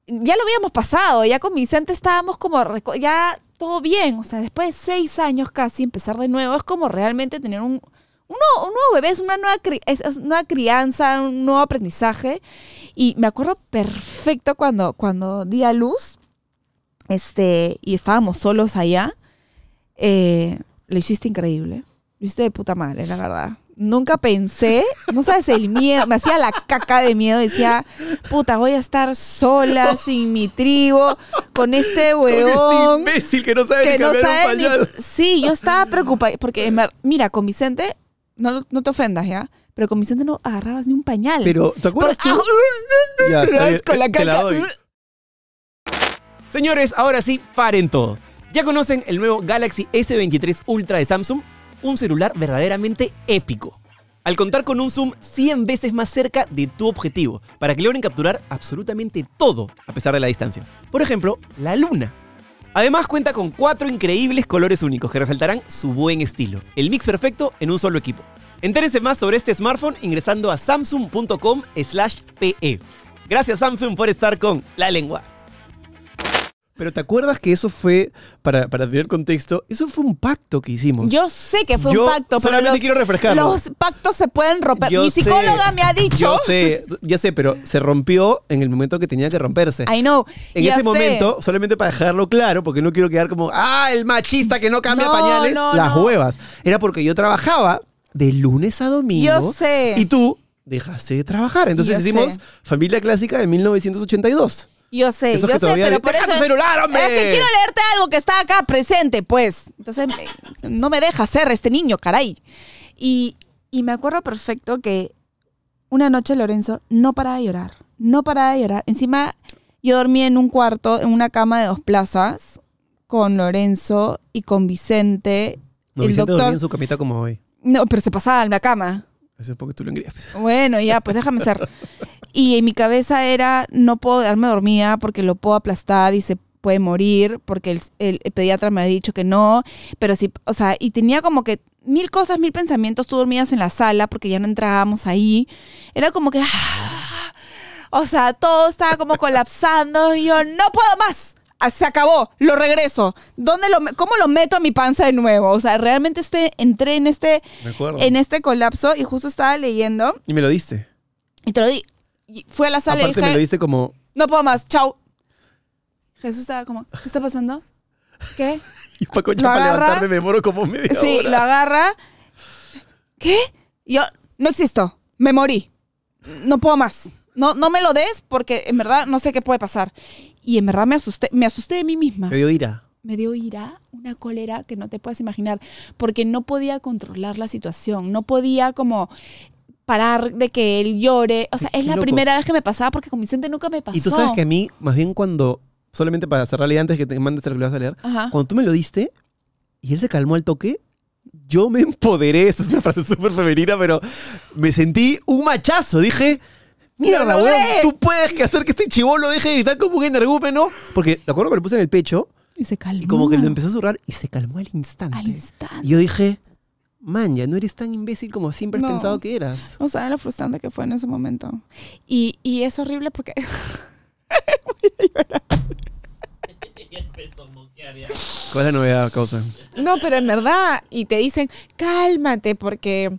ya lo habíamos pasado. Ya con Vicente estábamos como, ya todo bien. O sea, después de seis años casi, empezar de nuevo es como realmente tener un, un nuevo, bebé, es una nueva, crianza, un nuevo aprendizaje. Y me acuerdo perfecto cuando, cuando di a luz este, y estábamos solos allá. Eh, lo hiciste increíble. Lo hiciste de puta madre, la verdad nunca pensé, no sabes, el miedo, me hacía la caca de miedo, decía, puta, voy a estar sola, sin mi trigo, con este huevón. Con este imbécil que no sabe que no sabe Sí, yo estaba preocupada, porque mira, con Vicente, no, no te ofendas, ¿ya? Pero con Vicente no agarrabas ni un pañal. Pero, ¿te acuerdas [laughs] ah, con la caca. Señores, ahora sí, paren todo. ¿Ya conocen el nuevo Galaxy S23 Ultra de Samsung? un celular verdaderamente épico. Al contar con un zoom 100 veces más cerca de tu objetivo, para que logren capturar absolutamente todo a pesar de la distancia. Por ejemplo, la luna. Además cuenta con cuatro increíbles colores únicos que resaltarán su buen estilo. El mix perfecto en un solo equipo. Entérense más sobre este smartphone ingresando a samsung.com/pe. Gracias Samsung por estar con la lengua. Pero ¿te acuerdas que eso fue, para, tener contexto, eso fue un pacto que hicimos? Yo sé que fue un pacto, solamente pero Solamente quiero refrescar. Los pactos se pueden romper. Mi psicóloga me ha dicho. Yo sé, ya sé, pero se rompió en el momento que tenía que romperse. I know. En ese momento, solamente para dejarlo claro, porque no quiero quedar como, ah, el machista que no cambia pañales, no, las huevas. Era porque yo trabajaba de lunes a domingo. Yo sé. Y tú dejaste de trabajar. Entonces hicimos Familia Clásica de 1982. Yo sé, yo sé, pero por eso. Tu celular, hombre! Es que quiero leerte algo que está acá presente, pues. Entonces, no me deja ser este niño, caray. Y, y me acuerdo perfecto que una noche Lorenzo no paraba de llorar. No paraba de llorar. Encima, yo dormí en un cuarto, en una cama de dos plazas, con Lorenzo y con Vicente. No, el Vicente doctor... dormía en su camita como hoy. No, pero se pasaba en la cama. es poco tú lo engrías. Bueno, ya, pues déjame ser. [laughs] Y en mi cabeza era, no puedo darme dormida porque lo puedo aplastar y se puede morir, porque el, pediatra me ha dicho que no, pero sí, o sea, y tenía como que mil cosas, mil pensamientos, tú dormías en la sala porque ya no entrábamos ahí, era como que, ah", o sea, todo estaba como colapsando y yo, no puedo más, ah, se acabó, lo regreso. ¿Dónde lo, ¿Cómo lo meto a mi panza de nuevo? O sea, realmente este, entré en este, en este colapso y justo estaba leyendo. Y me lo diste. Y te lo di fue a la sala y dije... me lo diste como... No puedo más, chao. Jesús estaba como, ¿qué está pasando? ¿Qué? [laughs] y Paco, levantarme me moro como media Sí, lo agarra. ¿Qué? Yo, no existo. Me morí. No puedo más. No, no me lo des porque en verdad no sé qué puede pasar. Y en verdad me asusté, me asusté de mí misma. Me dio ira. Me dio ira, una cólera que no te puedes imaginar, porque no podía controlar la situación, no podía como parar de que él llore. O sea, es, la primera vez que me pasaba porque con Vicente nunca me pasó. Y tú sabes que a mí, más bien cuando, solamente para cerrarle antes que te mandes el que lo vas a leer, cuando tú me lo diste y él se calmó al toque, yo me empoderé, esa es una frase súper femenina, pero me sentí un machazo. Dije, mierda, weón, tú puedes que hacer que este lo deje de gritar como un ¿no? Porque lo acuerdo que lo puse en el pecho. Y se calmó. Y como que lo empezó a zurrar y se calmó al instante. Al instante. Y yo dije, man, ya no eres tan imbécil como siempre has pensado que eras. O sea, lo frustrante que fue en ese momento. Y, es horrible porque... [laughs] Voy a llorar. ¿Cuál es la novedad, causa? No, pero en verdad, y te dicen, cálmate, porque...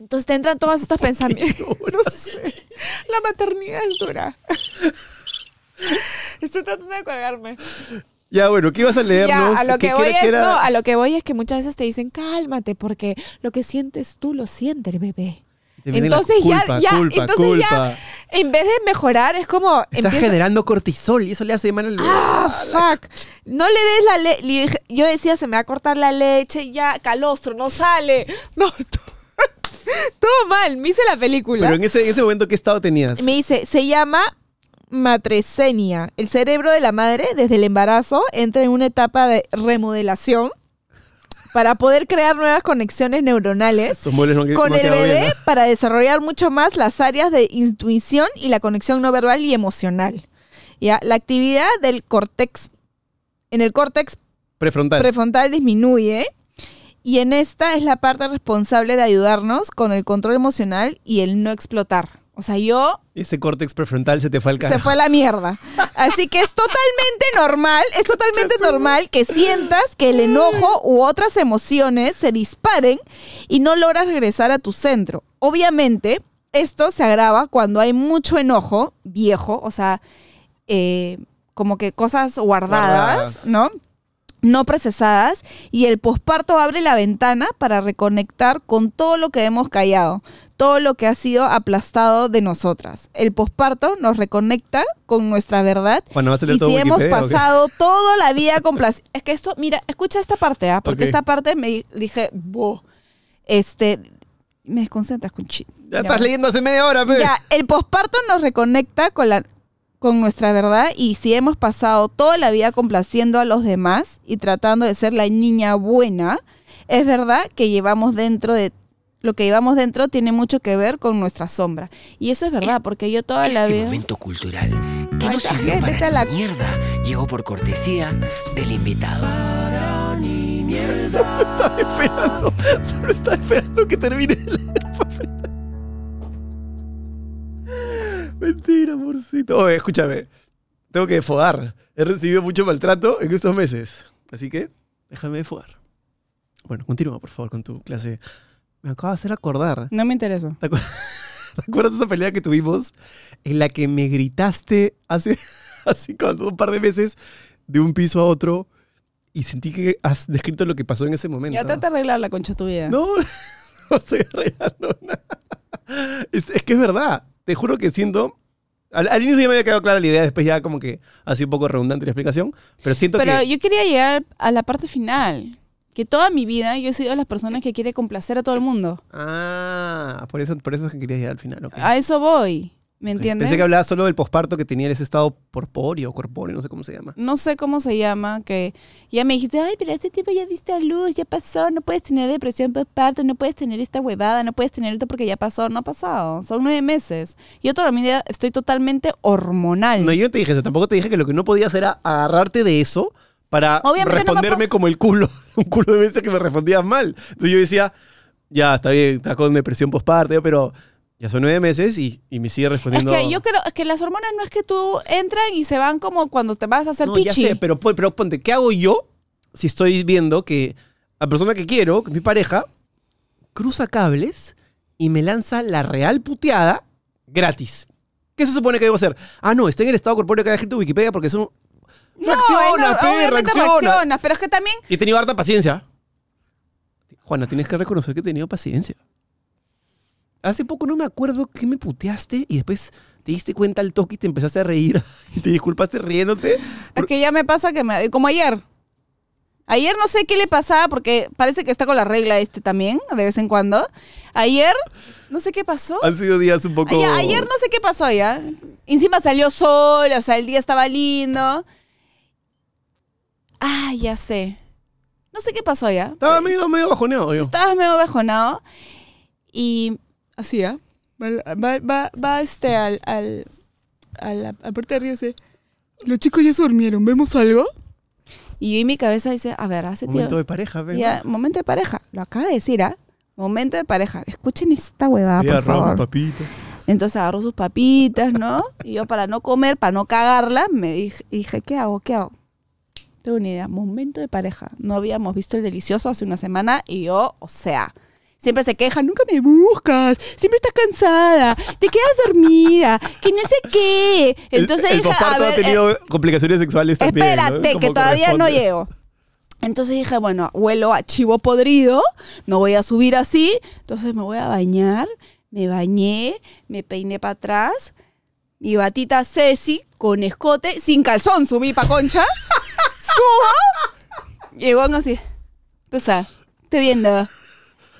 Entonces te entran todos estos [laughs] pensamientos. [laughs] No sé. La maternidad es dura. Estoy tratando de colgarme. Ya, bueno, ¿qué ibas a leer? a, lo que voy es, que muchas veces te dicen, cálmate, porque lo que sientes tú lo siente el bebé. Entonces ya, ya, entonces ya, en vez de mejorar, es como... Estás generando cortisol y eso le hace mal al bebé. Ah, fuck. No le des la leche. Yo decía, se me va a cortar la leche, y ya, calostro, no sale. No, [laughs] todo mal, me hice la película. Pero en ese, en ese momento, ¿qué estado tenías? Me dice, se llama matricenia. El cerebro de la madre, desde el embarazo, entra en una etapa de remodelación para poder crear nuevas conexiones neuronales con el bebé ¿eh? para desarrollar mucho más las áreas de intuición y la conexión no verbal y emocional. ¿Ya? La actividad del córtex en el córtex prefrontal. prefrontal disminuye y en esta es la parte responsable de ayudarnos con el control emocional y el no explotar. O sea, yo... Ese córtex prefrontal se te fue al Se fue a la mierda. Así que es totalmente normal, es totalmente normal que sientas que el enojo u otras emociones se disparen y no logras regresar a tu centro. Obviamente, esto se agrava cuando hay mucho enojo viejo, o sea, eh, como que cosas guardadas. ¿no? no procesadas y el posparto abre la ventana para reconectar con todo lo que hemos callado, todo lo que ha sido aplastado de nosotras. El posparto nos reconecta con nuestra verdad bueno, y si hemos pasado toda la vida con placer. [laughs] es que esto, mira, escucha esta parte, ¿ah? porque esta parte me dije, Boh, este, me desconcentras con Ya, estás leyendo hace media hora, pues. Ya, el posparto nos reconecta con la con nuestra verdad y si hemos pasado toda la vida complaciendo a los demás y tratando de ser la niña buena, es verdad que llevamos dentro de lo que llevamos dentro tiene mucho que ver con nuestra sombra. Y eso es verdad, porque yo toda la vida... momento cultural que no sirvió para la... mierda llegó por cortesía del invitado. [laughs] Solo esperando, solo estaba esperando que termine el... [laughs] Mentira, amorcito. Oye, escúchame. Tengo que defogar. He recibido mucho maltrato en estos meses. Así que déjame defogar. Bueno, continúa, por favor, con tu clase. Me acabo de hacer acordar. No me interesa. [laughs] ¿Te, acuerdas de esa pelea que tuvimos en la que me gritaste hace, [laughs] un par de meses de un piso a otro? y sentí que has descrito lo que pasó en ese momento. Ya trata de arreglar la concha tu vida. No, [laughs] no estoy arreglando nada. Es, es, que es verdad te juro que siento al, inicio ya me había quedado clara la idea, después ya como que así un poco redundante la explicación, pero siento que... Pero yo quería llegar a la parte final, que toda mi vida yo he sido de las personas que quiere complacer a todo el mundo. Ah, por eso, por eso es que quería llegar al final, A eso voy. ¿Me entiendes? Pensé que hablaba solo del posparto que tenía ese estado porpóreo, corpóreo, no sé cómo se llama. No sé cómo se llama, que ya me dijiste, ay, pero este tiempo ya viste a luz, ya pasó, no puedes tener depresión posparto, no puedes tener esta huevada, no puedes tener esto porque ya pasó, no ha pasado, son nueve meses. Yo todavía estoy totalmente hormonal. No, yo te dije eso, tampoco te dije que lo que no podía era agarrarte de eso para responderme como el culo, [laughs] un culo de veces que me respondías mal. Entonces yo decía, ya, está bien, estás con depresión posparto, pero ya son nueve meses y, y me sigue respondiendo. Es que yo creo que las hormonas no es que tú entran y se van como cuando te vas a hacer no, pichi. Ya sé, pero, ponte, ¿qué hago yo si estoy viendo que la persona que quiero, que mi pareja, cruza cables y me lanza la real puteada gratis? ¿Qué se supone que debo hacer? Ah, no, está en el estado corpóreo que ha escrito Wikipedia porque son. un... reacciona, no, reacciona. pero es que también. Y he tenido harta paciencia. Juana, tienes que reconocer que he tenido paciencia. Hace poco no me acuerdo que me puteaste y después te diste cuenta al toque y te empezaste a reír [laughs] y te disculpaste riéndote. Es que ya me pasa que me... Como ayer. Ayer no sé qué le pasaba porque parece que está con la regla este también, de vez en cuando. Ayer, no sé qué pasó. Han sido días un poco... Ayer, ayer no sé qué pasó ya. Encima salió sol, o sea, el día estaba lindo. Ah, ya sé. No sé qué pasó ya. Estaba medio, medio bajoneado Estabas medio bajoneado. Y así, ¿ah? Va, este, al, al, a la puerta de arriba, dice, los chicos ya se durmieron, ¿vemos algo? Y yo en mi cabeza dice, a ver, hace Momento de pareja, ya, momento de pareja, lo acaba de decir, ¿ah? Momento de pareja, escuchen esta huevada, por favor. papitas. Entonces agarró sus papitas, ¿no? Y yo para no comer, para no cagarla, me dije, dije ¿qué hago? ¿Qué hago? Tengo una idea, momento de pareja. No habíamos visto el delicioso hace una semana y yo, o sea, Siempre se queja, nunca me buscas, siempre estás cansada, te quedas dormida, que no sé qué. Entonces, el, ha tenido eh, complicaciones sexuales también. Espérate, que todavía no llego. Entonces dije, bueno, huelo a chivo podrido, no voy a subir así, entonces me voy a bañar, me bañé, me peiné para atrás, mi batita Ceci con escote, sin calzón subí para concha, [laughs] subo, llegó así, o sea, te viendo.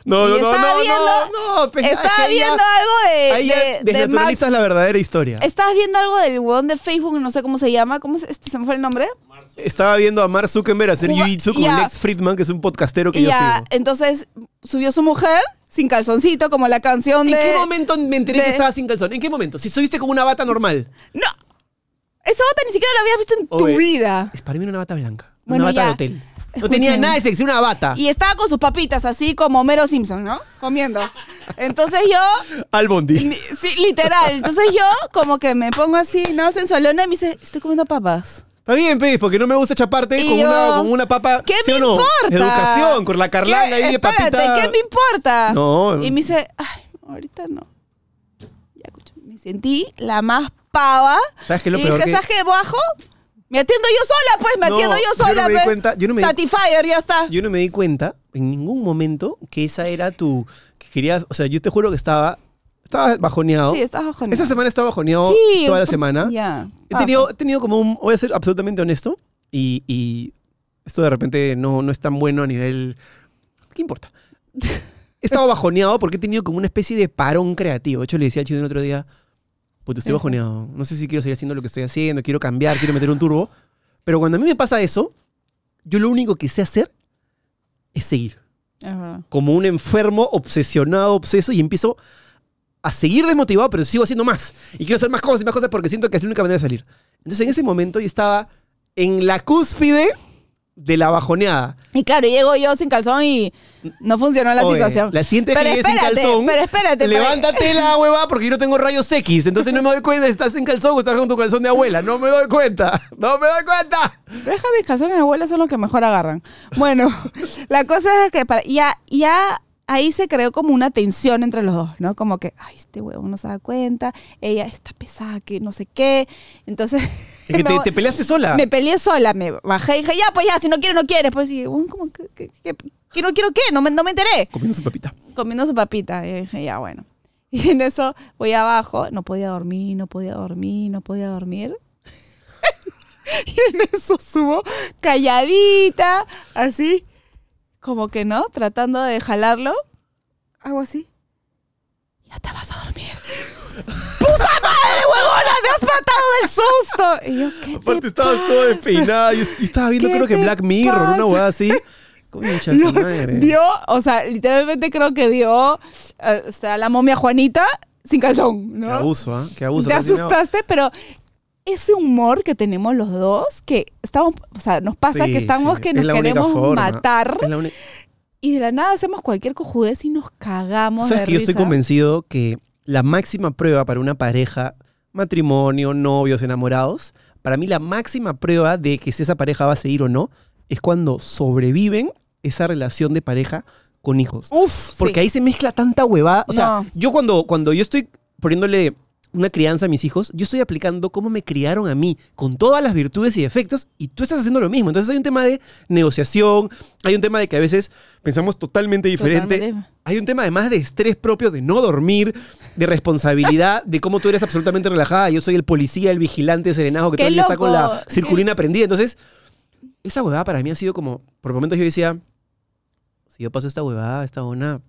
No, no, no, no, viendo, no, pues, Estaba viendo algo de. Ahí desnaturalizas la verdadera historia. Estabas viendo algo del huevón de Facebook, no sé cómo se llama. ¿Cómo este, se, este, me fue el nombre? Estaba viendo a Mark Zuckerberg hacer jiu-jitsu con Lex Friedman, que es un podcastero que yo sigo. Entonces subió su mujer sin calzoncito, como la canción de. ¿En qué momento me enteré que estaba sin calzón? ¿En qué momento? Si subiste con una bata normal. No. Esa bata ni siquiera la habías visto en tu vida. Es para mí una bata blanca. una bata de hotel. No tenía nada de una bata. Y estaba con sus papitas, así como Homero Simpson, ¿no? Comiendo. Entonces yo. Al bondi. Sí, literal. Entonces yo, como que me pongo así, ¿no? Sensualona y me dice, estoy comiendo papas. Está bien, Pez, pues, porque no me gusta chaparte parte con, una, con una papa. ¿Qué me importa? Educación, con la Carlana ahí de papita. ¿Qué me importa? No. Y me dice, ay, ahorita no. Ya, escucha, me sentí la más pava. ¿Sabes qué lo y peor? Dije, que... ¿sabes qué? Bajo, me atiendo yo sola, pues, me atiendo yo sola. Pues. Yo no me di cuenta, yo ya está. Yo no me di cuenta en ningún momento que esa era tu. que querías. O sea, yo te juro que estaba. Estaba bajoneado. Sí, estaba bajoneado. Esa semana estaba bajoneado toda la semana. Ya. He tenido, tenido como un. Voy a ser absolutamente honesto. Y, esto de repente no, no es tan bueno a nivel. ¿Qué importa? [laughs] He estado bajoneado porque he tenido como una especie de parón creativo. De hecho, le decía al Chido el otro día puta, pues estoy bajoneado, no sé si quiero seguir haciendo lo que estoy haciendo, quiero cambiar, quiero meter un turbo. Pero cuando a mí me pasa eso, yo lo único que sé hacer es seguir. Como un enfermo obsesionado, obseso, y empiezo a seguir desmotivado, pero sigo haciendo más. Y quiero hacer más cosas y más cosas porque siento que es la única manera de salir. Entonces en ese momento yo estaba en la cúspide de la bajoneada. Y claro, llego yo sin calzón y no funcionó la situación. La siguiente pero espérate, sin calzón. Pero espérate. Pues. Levántate la hueva porque yo no tengo rayos X. Entonces no me doy cuenta si estás sin calzón o estás con tu calzón de abuela. No me doy cuenta. No me doy cuenta. Deja mis calzones de abuela son los que mejor agarran. Bueno, [laughs] la cosa es que ya, ya ahí se creó como una tensión entre los dos, ¿no? Como que, ay, este huevo no se da cuenta, ella está pesada, que no sé qué. Entonces [laughs] te, peleaste sola. Me peleé sola, me bajé y dije, ya, pues ya, si no quieres, no quieres. Pues dije, ¿cómo no quiero qué? No me, no me enteré. Comiendo su papita. Comiendo su papita. Y dije, ya, bueno. [laughs] Y en eso voy abajo, no podía dormir, no podía dormir, no podía dormir. [laughs] y en eso subo calladita, así, como que no, tratando de jalarlo. algo así. Ya te vas a dormir. [laughs] ¡Puta madre, huevón! has matado del susto. Y yo, ¿qué Aparte, estabas todo despeinada. y estaba viendo, creo que Black Mirror, una hueá así. Dios vio, o sea, literalmente creo que vio eh, la momia Juanita sin calzón, ¿no? Qué abuso, ¿ah? Te asustaste, pero ese humor que tenemos los dos, que estamos, o sea, nos pasa que estamos que nos queremos matar. Y de la nada hacemos cualquier cojudez y nos cagamos. ¿Sabes que yo estoy convencido que la máxima prueba para una pareja matrimonio, novios, enamorados, para mí la máxima prueba de que si esa pareja va a seguir o no es cuando sobreviven esa relación de pareja con hijos. porque ahí se mezcla tanta huevada. O sea, yo cuando, cuando yo estoy poniéndole una crianza mis hijos, yo estoy aplicando cómo me criaron a mí, con todas las virtudes y defectos, y tú estás haciendo lo mismo. Entonces hay un tema de negociación, hay un tema de que a veces pensamos totalmente diferente. Hay un tema además de estrés propio, de no dormir, de responsabilidad, de cómo tú eres absolutamente relajada. Yo soy el policía, el vigilante, serenajo, que todavía está con la circulina prendida. Entonces, esa huevada para mí ha sido como, por momentos yo decía, si yo paso esta huevada, esta buena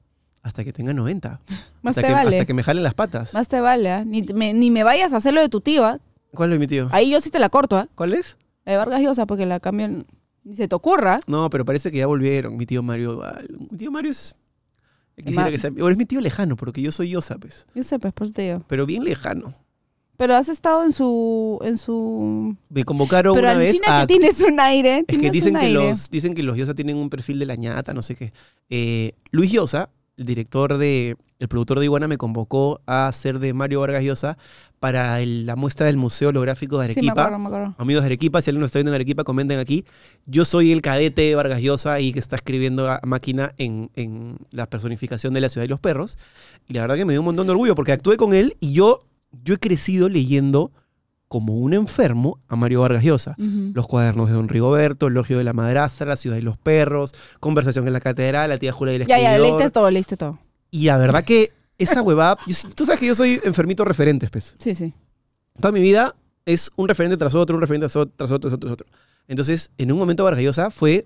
hasta que tenga 90. [laughs] Más hasta te que, vale. Hasta que me jalen las patas. Más te vale. ¿eh? Ni, me, vayas a hacer lo de tu tío. ¿ah? ¿Cuál es mi tío? Ahí yo sí te la corto. ¿ah? ¿Cuál es? La de Vargas Llosa, porque la cambio Ni se te ocurra. No, pero parece que ya volvieron. Mi tío Mario. Mi tío Mario es. Eh, quisiera es mi tío lejano, porque yo soy Yosa, pues. Yosa, pues, por tío. Pero bien lejano. Pero has estado en su. En su... Me convocaron una vez. a... que tienes un aire. Es que dicen que, los, dicen que los Yosa tienen un perfil de la ñata, no sé qué. Eh, Luis Yosa el director de, el productor de Iguana me convocó a ser de Mario Vargas Llosa para la muestra del Museo Holográfico de Arequipa. Amigos de Arequipa, si alguien no está viendo en Arequipa, comenten aquí. Yo soy el cadete de Vargas Llosa y que está escribiendo a máquina en, la personificación de la ciudad y los perros. Y la verdad que me dio un montón de orgullo porque actué con él y yo, yo he crecido leyendo como un enfermo a Mario Vargas Llosa. Los cuadernos de Don Rigoberto, El Logio de la Madrastra, La Ciudad y los Perros, Conversación en la Catedral, La Tía Julia y el Escribidor. Ya, ya, leíste todo, leíste todo. Y la verdad que esa huevada... tú sabes que yo soy enfermito referente, pues. Sí, sí. Toda mi vida es un referente tras otro, un referente tras otro, tras otro, tras otro. Entonces, en un momento Vargas Llosa fue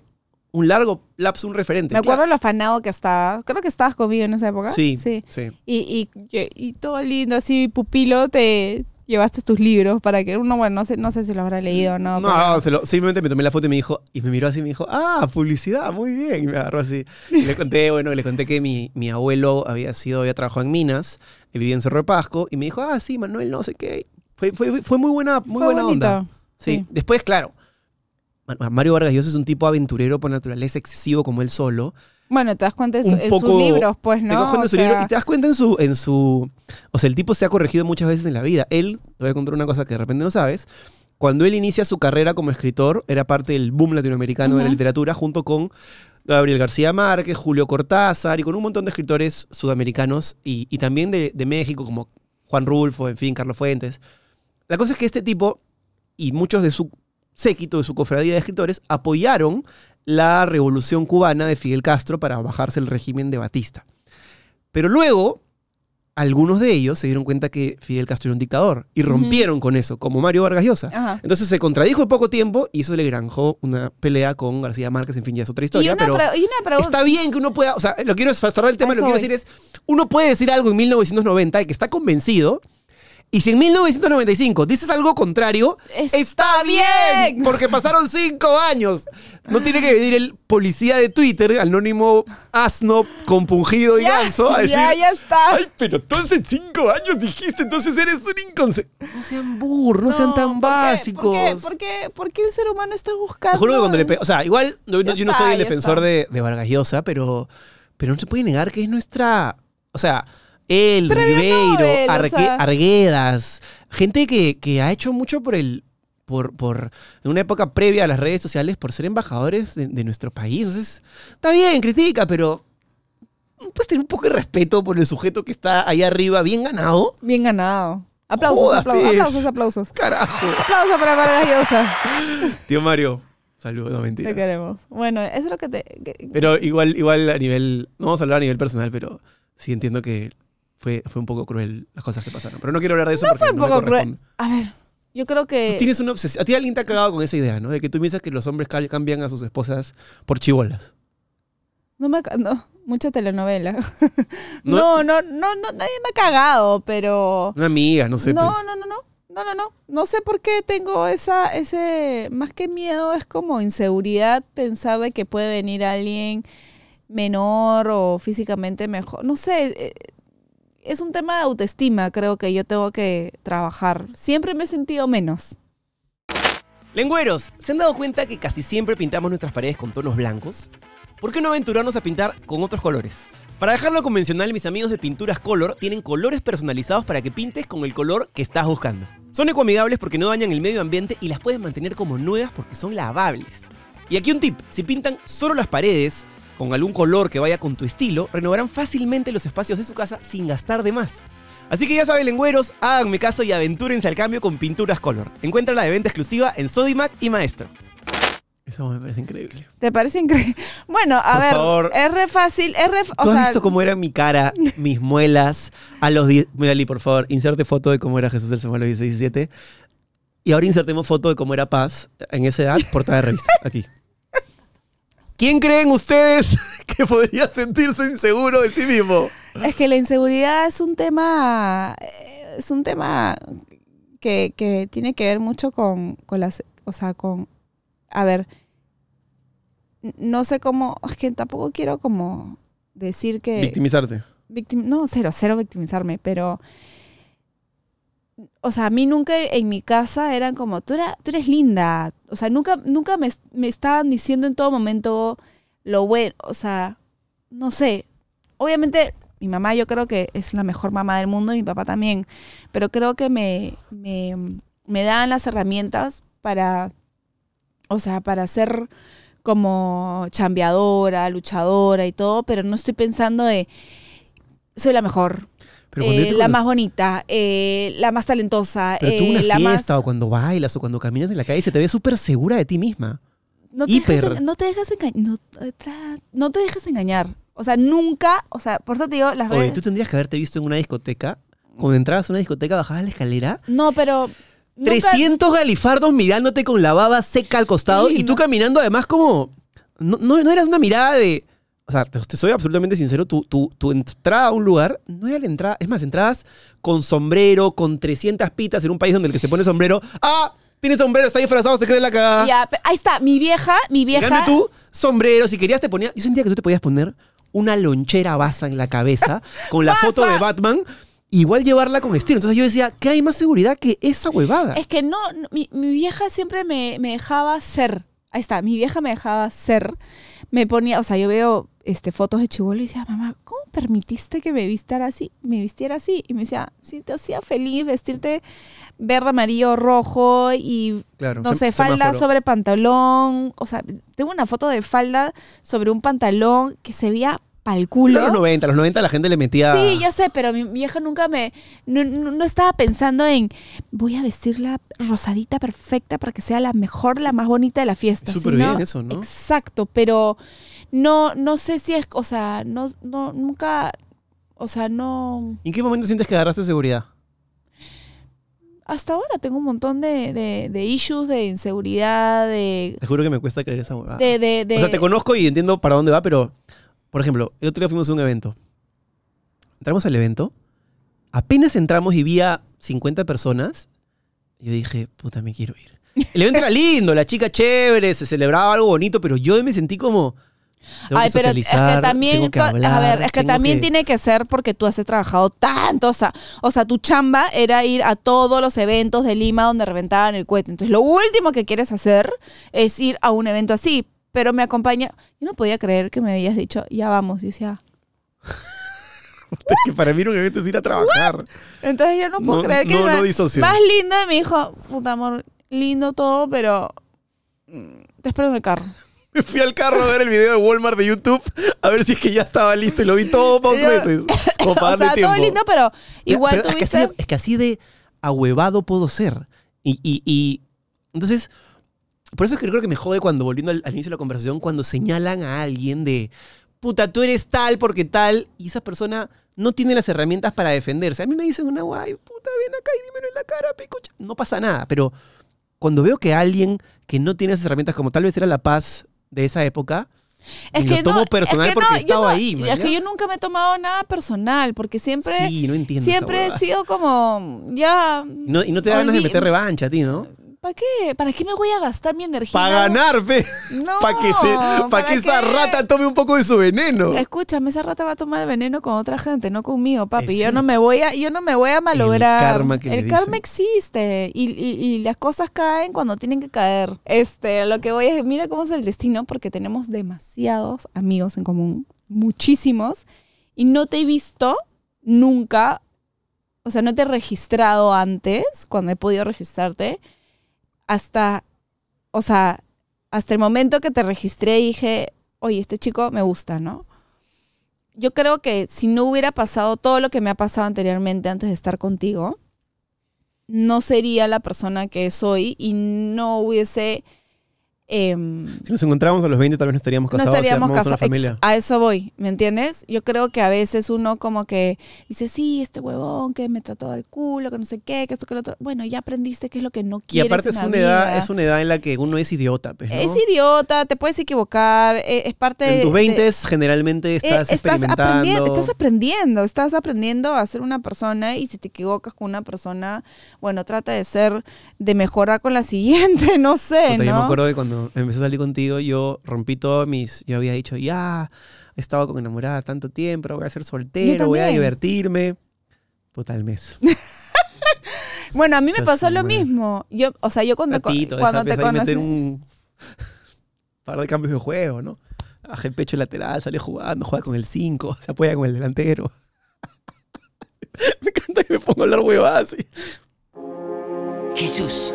un largo lapso, un referente. Me acuerdo lo afanado que estaba. Creo que estabas conmigo en esa época. Sí, sí. Y, y, y, todo lindo, así, pupilo, te, llevaste tus libros para que uno, bueno, no sé, si lo habrá leído o no. No, simplemente me tomé la foto y me dijo, y me miró así y me dijo, ah, publicidad, muy bien. Y me agarró así. Y le conté, [laughs] bueno, le conté que mi, abuelo había sido, había trabajado en minas, vivía en Cerro de Pasco, y me dijo, ah, sí, Manuel, no sé qué. Fue, muy buena, muy buena onda. Sí. Después, claro, Mario Vargas Llosa es un tipo aventurero por naturaleza, excesivo como él solo bueno, te das cuenta en, sus libros, pues, ¿no? Te das cuenta en su libro te das cuenta en su, O sea, el tipo se ha corregido muchas veces en la vida. Él, te voy a contar una cosa que de repente no sabes. Cuando él inicia su carrera como escritor, era parte del boom latinoamericano de la literatura, junto con Gabriel García Márquez, Julio Cortázar y con un montón de escritores sudamericanos y, también de México, como Juan Rulfo, en fin, Carlos Fuentes. La cosa es que este tipo y muchos de su séquito, de su cofradía de escritores, apoyaron la revolución cubana de Fidel Castro para bajarse el régimen de Batista. Pero luego, algunos de ellos se dieron cuenta que Fidel Castro era un dictador y rompieron con eso, como Mario Vargas Llosa. Entonces se contradijo en poco tiempo y eso le granjó una pelea con García Márquez, en fin, ya es otra historia. Pero está bien que uno pueda, o sea, lo quiero cerrar el tema, lo quiero decir es, uno puede decir algo en 1990 y que está convencido y si en 1995 dices algo contrario, está, bien, porque pasaron cinco años. No tiene que venir el policía de Twitter, anónimo asno, compungido y ganso, a decir. Ya, ya está. Ay, pero entonces cinco años dijiste, entonces eres un inconsciente! No sean burros, no, sean tan básicos. ¿Por qué? ¿Por qué? el ser humano está buscando? que cuando le O sea, igual yo, no soy el defensor de, de Vargas Llosa, pero, pero no se puede negar que es nuestra. O sea el Ribeiro, Arguedas, gente que, ha hecho mucho por el, por, por, en una época previa a las redes sociales, por ser embajadores de, nuestro país. Entonces, está bien, critica, pero mm, pues tener un poco de respeto por el sujeto que está ahí arriba, bien ganado. Bien ganado. Aplausos, pues. aplausos, aplausos, Carajo. Aplausos para Maravillosa. [laughs] Tío Mario, saludos, no mentiras. Te queremos. Bueno, eso es lo que te... Pero igual, igual a nivel, no vamos a hablar a nivel personal, pero sí entiendo que fue, un poco cruel las cosas que pasaron. Pero no quiero hablar de eso no fue un poco Cruel. A ver, yo creo que... Tú tienes una obsesión. A ti alguien te ha cagado con esa idea, ¿no? De que tú piensas que los hombres cambian a sus esposas por chivolas. No me... No. Mucha telenovela. [laughs] No, no, no, no, nadie me ha cagado, pero... Una amiga, no sé. No, pues. no, no, no. No, no, no. No sé por qué tengo esa, ese, más que miedo, es como inseguridad pensar de que puede venir alguien menor o físicamente mejor. No sé, eh, es un tema de autoestima, creo que yo tengo que trabajar. Siempre me he sentido menos. Lengüeros, ¿se han dado cuenta que casi siempre pintamos nuestras paredes con tonos blancos? ¿Por qué no aventurarnos a pintar con otros colores? Para dejarlo convencional, mis amigos de Pinturas Color tienen colores personalizados para que pintes con el color que estás buscando. Son ecoamigables porque no dañan el medio ambiente y las puedes mantener como nuevas porque son lavables. Y aquí un tip, si pintan solo las paredes, con algún color que vaya con tu estilo, renovarán fácilmente los espacios de su casa sin gastar de más. Así que ya saben, lengüeros, háganme caso y aventúrense al cambio con pinturas color. Encuentra la de venta exclusiva en Sodimac y Maestro. Eso me parece increíble. ¿Te parece increíble? [laughs] Bueno, a ver, es re fácil, es re... O ¿Tú has visto cómo era mi cara, [laughs] mis muelas, a los... por favor, inserte foto de cómo era Jesús del los 17. Y ahora insertemos foto de cómo era Paz en esa edad, portada de revista, aquí. ¿Quién creen ustedes [laughs] que podría sentirse inseguro de sí mismo? Es que la inseguridad es un tema, eh, es un tema que, tiene que ver mucho con, las, o sea, con, a ver, no sé cómo, es que tampoco quiero como decir que... Victimizarte. no, cero, cero victimizarme, pero o sea, a mí nunca en mi casa eran como, tú, era, tú eres linda. O sea, nunca, nunca me, estaban diciendo en todo momento lo bueno. O sea, no sé. Obviamente, mi mamá yo creo que es la mejor mamá del mundo y mi papá también. Pero creo que me, me dan las herramientas para, o sea, para ser como chambeadora, luchadora y todo. Pero no estoy pensando de, soy la mejor eh, la más bonita, eh, la más talentosa. Pero tú una eh, fiesta o cuando bailas o cuando caminas en la calle se te ve súper segura de ti misma. No te, no te No, te dejes engañar. O sea, nunca. O sea, por eso te digo las Oye, tú tendrías que haberte visto en una discoteca. Cuando entrabas a una discoteca, bajabas la escalera. No, pero. 300 galifardos mirándote con la baba seca al costado y tú caminando además como... no, no, eras una mirada de o sea, te, soy absolutamente sincero, tu, tu, entrada a un lugar no era la entrada, es más, entradas con sombrero, con 300 pitas en un país donde el que se pone sombrero, ¡ah! Tiene sombrero, está disfrazado, se cree la cagada. Ya, ahí está, mi vieja, mi vieja. Cambio tú, sombrero, si querías te ponía. yo sentía que tú te podías poner una lonchera basa en la cabeza [laughs] con la foto de Batman igual llevarla con estilo. Entonces yo decía, ¿qué hay más seguridad que esa huevada? Es que no, mi, vieja siempre me, me, dejaba ser. Ahí está, mi vieja me dejaba ser. Me ponía, o sea, yo veo este, fotos de chivolo y decía, mamá, ¿cómo permitiste que me vistiera así? Me vistiera así. Y me decía, si te hacía feliz vestirte verde, amarillo, rojo y, no sé, falda sobre pantalón. O sea, tengo una foto de falda sobre un pantalón que se veía pa'l culo. Los 90, los 90 la gente le metía... Sí, ya sé, pero mi vieja nunca me... No, no, estaba pensando en, voy a vestirla rosadita perfecta para que sea la mejor, la más bonita de la fiesta. Súper bien eso, ¿no? Exacto, pero no, no sé si es, o sea, no, nunca, o sea, no... ¿En qué momento sientes que agarraste seguridad? Hasta ahora tengo un montón de, issues, de inseguridad, de... Te juro que me cuesta creer esa... o sea, te conozco y entiendo para dónde va, pero, por ejemplo, el otro día fuimos a un evento. Entramos al evento, apenas entramos y vi 50 personas, yo dije, puta, me quiero ir. El evento era lindo, la chica chévere, se celebraba algo bonito, pero yo me sentí como Ay, pero es que también, ver, es que también tiene que ser porque tú has trabajado tanto, o sea, o sea, tu chamba era ir a todos los eventos de Lima donde reventaban el cohete. Entonces, lo último que quieres hacer es ir a un evento así, pero me acompaña. Yo no podía creer que me habías dicho, ya vamos, yo decía. [laughs] que para mí un evento es ir a trabajar. Entonces yo no puedo creer que es más linda me dijo, puta amor, lindo todo, pero mm, te espero en el carro. [laughs] fui al carro a ver el video de Walmart de YouTube a ver si es que ya estaba listo y lo vi [laughs] todo dos veces. o o sea, todo lindo, pero igual tuviste. Es que, así, de ahuevado puedo ser. Y, entonces, por eso es que creo que me jode cuando, volviendo al, inicio de la conversación, cuando señalan a alguien de, puta, tú eres tal porque tal, y esa persona no tiene las herramientas para defenderse. A mí me dicen una guay, puta, ven acá y dímelo en la cara, No pasa nada, pero cuando veo que alguien que no tiene esas herramientas, como tal vez era La Paz de esa época. Es que, lo tomo personal porque he estado ahí. es que yo nunca me he tomado nada personal, porque siempre, sí, no entiendo siempre he sido como, ya... y no te da ganas de meter revancha a ti, ¿no? ¿Para qué? ¿Para qué me voy a gastar mi energía? Para ganar, No. Para que, ¿para que esa rata tome un poco de su veneno. Escúchame, esa rata va a tomar veneno con otra gente, no conmigo, papi. yo no me voy a, yo no me voy a malograr. El karma que El karma existe. Y, las cosas caen cuando tienen que caer. Este, lo que voy es, mira cómo es el destino, porque tenemos demasiados amigos en común. Muchísimos. Y no te he visto nunca. O sea, no te he registrado antes, cuando he podido registrarte hasta, o sea, hasta el momento que te registré dije, oye, este chico me gusta, ¿no? Yo creo que si no hubiera pasado todo lo que me ha pasado anteriormente antes de estar contigo, no sería la persona que soy y no hubiese Em, si nos encontrábamos a los 20 tal vez no estaríamos casados. No estaríamos a eso voy, ¿me entiendes? Yo creo que a veces uno como que dice, sí, este huevón que me trató del culo, que no sé qué, que esto, que lo otro. Bueno, ya aprendiste qué es lo que no quieres. Y aparte es, una edad, es una edad en la que uno es idiota. Pues, es idiota, te puedes equivocar, e, es, parte de... En tus 20 s generalmente eh, estás, estás aprendiendo, estás aprendiendo, estás aprendiendo a ser una persona y si te equivocas con una persona, bueno, trata de ser, de mejorar con la siguiente, [laughs] no sé. Yo me acuerdo de cuando empecé a salir contigo, yo rompí todos mis. Yo había dicho, ya, he estado con enamorada tanto tiempo, voy a ser soltero, voy a divertirme. Puta, el mes. [laughs] bueno, a mí me pasó lo mismo. Yo, o sea, yo cuando, cuando te conocí. un [laughs] par de cambios de juego, ¿no? Baja el pecho lateral, sale jugando, juega con el 5, se apoya con el delantero. [laughs] me encanta que me ponga a hablar huevadas Jesús,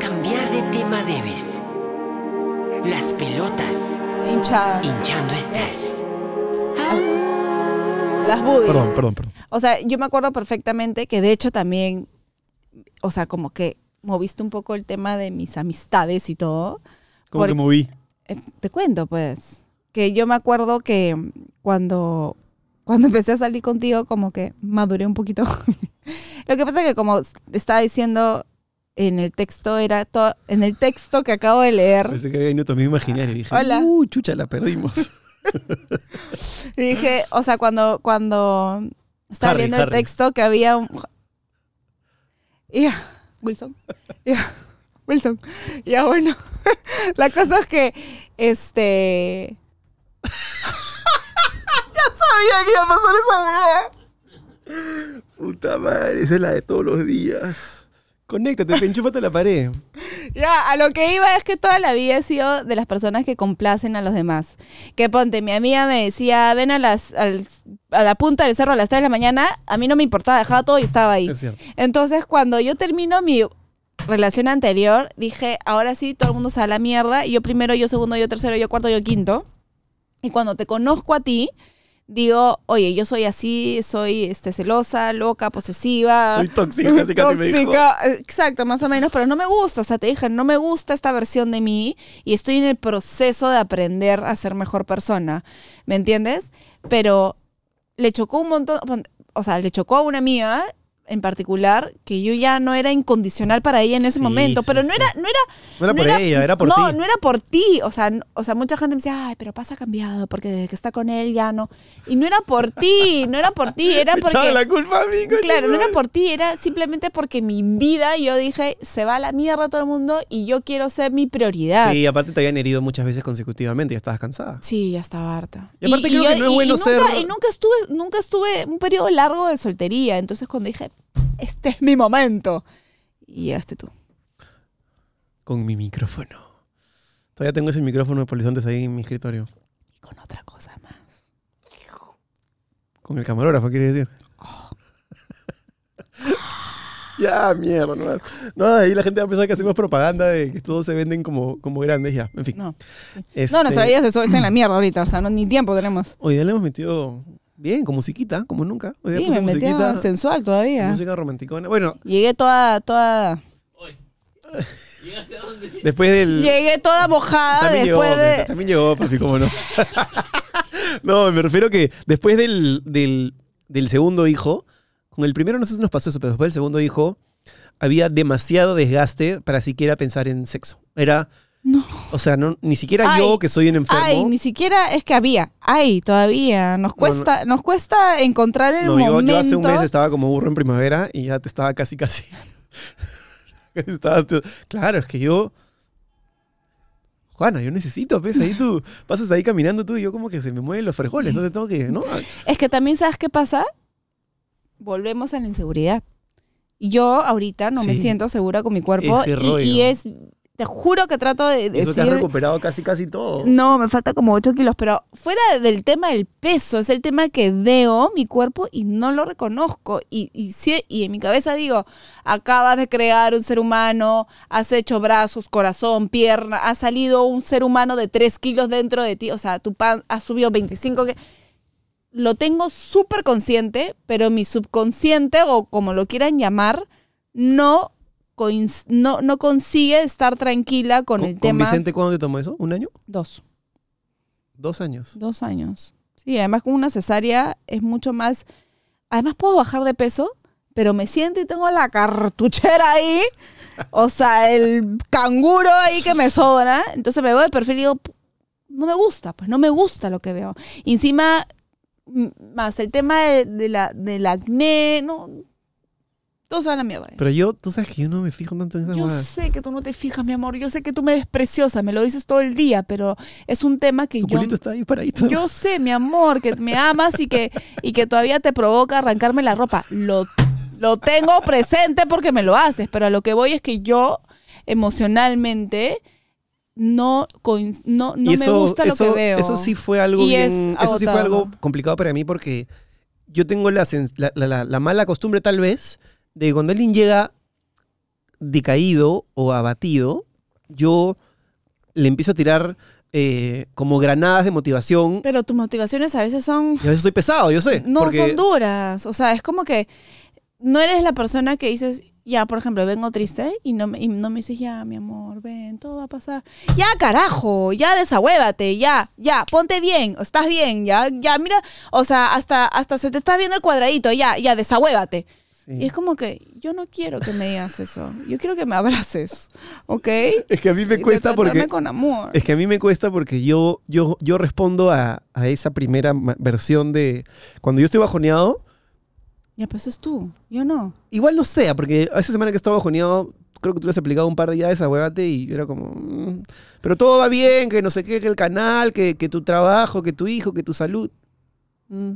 cambiar de tema debes las pelotas. Hinchadas. Hinchando eh. estás. Ah. Las boobies. Perdón, perdón, perdón. O sea, yo me acuerdo perfectamente que de hecho también, o sea, como que moviste un poco el tema de mis amistades y todo. ¿Cómo que moví? Eh, te cuento, pues. Que yo me acuerdo que cuando, cuando empecé a salir contigo, como que maduré un poquito. [laughs] Lo que pasa es que como estaba diciendo en el texto era todo, en el texto que acabo de leer. Pensé que había minutos me imaginé y dije, Hola. uh, chucha, la perdimos. [laughs] y dije, o sea, cuando, cuando estaba leyendo viendo el texto que había un... Wilson. Ya Wilson. Ya bueno. [laughs] la cosa es que, este... [laughs] ya sabía que iba a pasar esa Puta madre, esa es la de todos los días. Conéctate, enchúfate a la pared. Ya, a lo que iba es que toda la vida he sido de las personas que complacen a los demás. Que ponte, mi amiga me decía, ven a, las, a la punta del cerro a las 3 de la mañana, a mí no me importaba, dejaba todo y estaba ahí. Entonces, cuando yo termino mi relación anterior, dije, ahora sí, todo el mundo se la mierda, y yo primero, yo segundo, yo tercero, yo cuarto, yo quinto. Y cuando te conozco a ti, digo, oye, yo soy así, soy este, celosa, loca, posesiva. Soy tóxica, casi me dijo. Exacto, más o menos, pero no me gusta. O sea, te dije, no me gusta esta versión de mí y estoy en el proceso de aprender a ser mejor persona. ¿Me entiendes? Pero le chocó un montón. O sea, le chocó a una amiga en particular que yo ya no era incondicional para ella en ese momento, pero no, era, no era... era por ella, era por ti. No, no era por ti. O sea, o sea, mucha gente me decía, ay, pero pasa cambiado porque desde que está con él ya no... Y no era por ti, no era por ti, era [laughs] porque... la culpa a mí, Claro, no era por ti, era simplemente porque mi vida, yo dije, se va a la mierda todo el mundo y yo quiero ser mi prioridad. Sí, aparte te habían herido muchas veces consecutivamente y ya estabas cansada. Sí, ya estaba harta. Y aparte que no es bueno ser... Y nunca estuve, nunca estuve un periodo largo de soltería, entonces cuando dije este es mi momento. Y este tú. Con mi micrófono. Todavía tengo ese micrófono de polizontes ahí en mi escritorio. Y con otra cosa más. Con el camarógrafo, quiere decir. Oh. [laughs] ya, mierda. No, ahí la gente va a pensar que hacemos propaganda de que todos se venden como, como grandes, ya. En fin. No, este... no nuestra vida está en la mierda ahorita, o sea, no, ni tiempo tenemos. Hoy ya le hemos metido Bien, con musiquita, como nunca. sí, me a sensual todavía. Música romanticona. Bueno. Llegué toda, toda... ¿Llegaste a dónde? Después del... Llegué toda mojada también después llegó, de... También llegó, papi, cómo no. [laughs] no, me refiero que después del, del, del segundo hijo, con el primero no sé si nos pasó eso, pero después del segundo hijo había demasiado desgaste para siquiera pensar en sexo. Era no. O sea, ni siquiera yo que soy un enfermo. Ay, ni siquiera es que había. Ay, todavía. Nos cuesta, nos cuesta encontrar el no, yo, hace un mes estaba como burro en primavera y ya te estaba casi, casi. [laughs] claro, es que yo. Juana, yo necesito, ves ahí tú pasas ahí caminando tú y yo como que se me mueven los frijoles, entonces tengo que, ¿no? Es que también sabes qué pasa, volvemos a la inseguridad. Yo ahorita no me siento segura con mi cuerpo y, es te juro que trato de decir... Eso te has recuperado casi, casi todo. No, me falta como 8 kilos, pero fuera del tema del peso, es el tema que veo mi cuerpo y no lo reconozco. Y, y, y en mi cabeza digo, acabas de crear un ser humano, has hecho brazos, corazón, pierna, ha salido un ser humano de 3 kilos dentro de ti, o sea, tu pan ha subido 25 kilos. Lo tengo súper consciente, pero mi subconsciente, o como lo quieran llamar, no no, no consigue estar tranquila con, el tema. ¿Con Vicente cuándo te tomó eso? ¿Un año? Dos. Dos años. Dos años. Sí, además con una cesárea es mucho más. Además puedo bajar de peso, pero me siento y tengo la cartuchera ahí. O sea, el canguro ahí que me sobra. Entonces me veo de perfil y digo, no me gusta, pues no me gusta lo que veo. encima, más el tema la, del acné, no, tú sabes la mierda. Pero yo, tú sabes que yo no me fijo tanto en esas Yo sé que tú no te fijas, mi amor. Yo sé que tú me ves preciosa, me lo dices todo el día, pero es un tema que tu yo. está ahí paradito. Yo sé, mi amor, que me amas y que, y que todavía te provoca arrancarme la ropa. Lo, tengo presente porque me lo haces, pero a lo que voy es que yo emocionalmente no, no, me gusta lo que veo. Eso sí fue algo algo complicado para mí porque yo tengo la mala costumbre tal vez de cuando alguien llega decaído o abatido, yo le empiezo a tirar eh, como granadas de motivación. Pero tus motivaciones a veces son... a veces soy pesado, yo sé. [laughs] No, son duras. O sea, es como que no eres la persona que dices, ya, por ejemplo, vengo triste y no, no me dices, ya, mi amor, ven, todo va a pasar. Ya, carajo, ya desahuévate, ya, ya, ponte bien, estás bien, ya, ya, mira, o sea, hasta, hasta se te está viendo el cuadradito, ya, ya, desahuévate. Y es como que yo no quiero que me digas eso. Yo quiero que me abraces, ¿ok? Es que a mí me cuesta porque... con amor. Es que a mí me cuesta porque yo, yo, yo respondo a, a esa primera versión de... Cuando yo estoy bajoneado... Ya, pues es tú. Yo no. Igual no sea, porque esa semana que estaba bajoneado, creo que tú le has aplicado un par de días a huevate y era como... Mm, pero todo va bien, que no sé qué, que el canal, que, que tu trabajo, que tu hijo, que tu salud. Mm.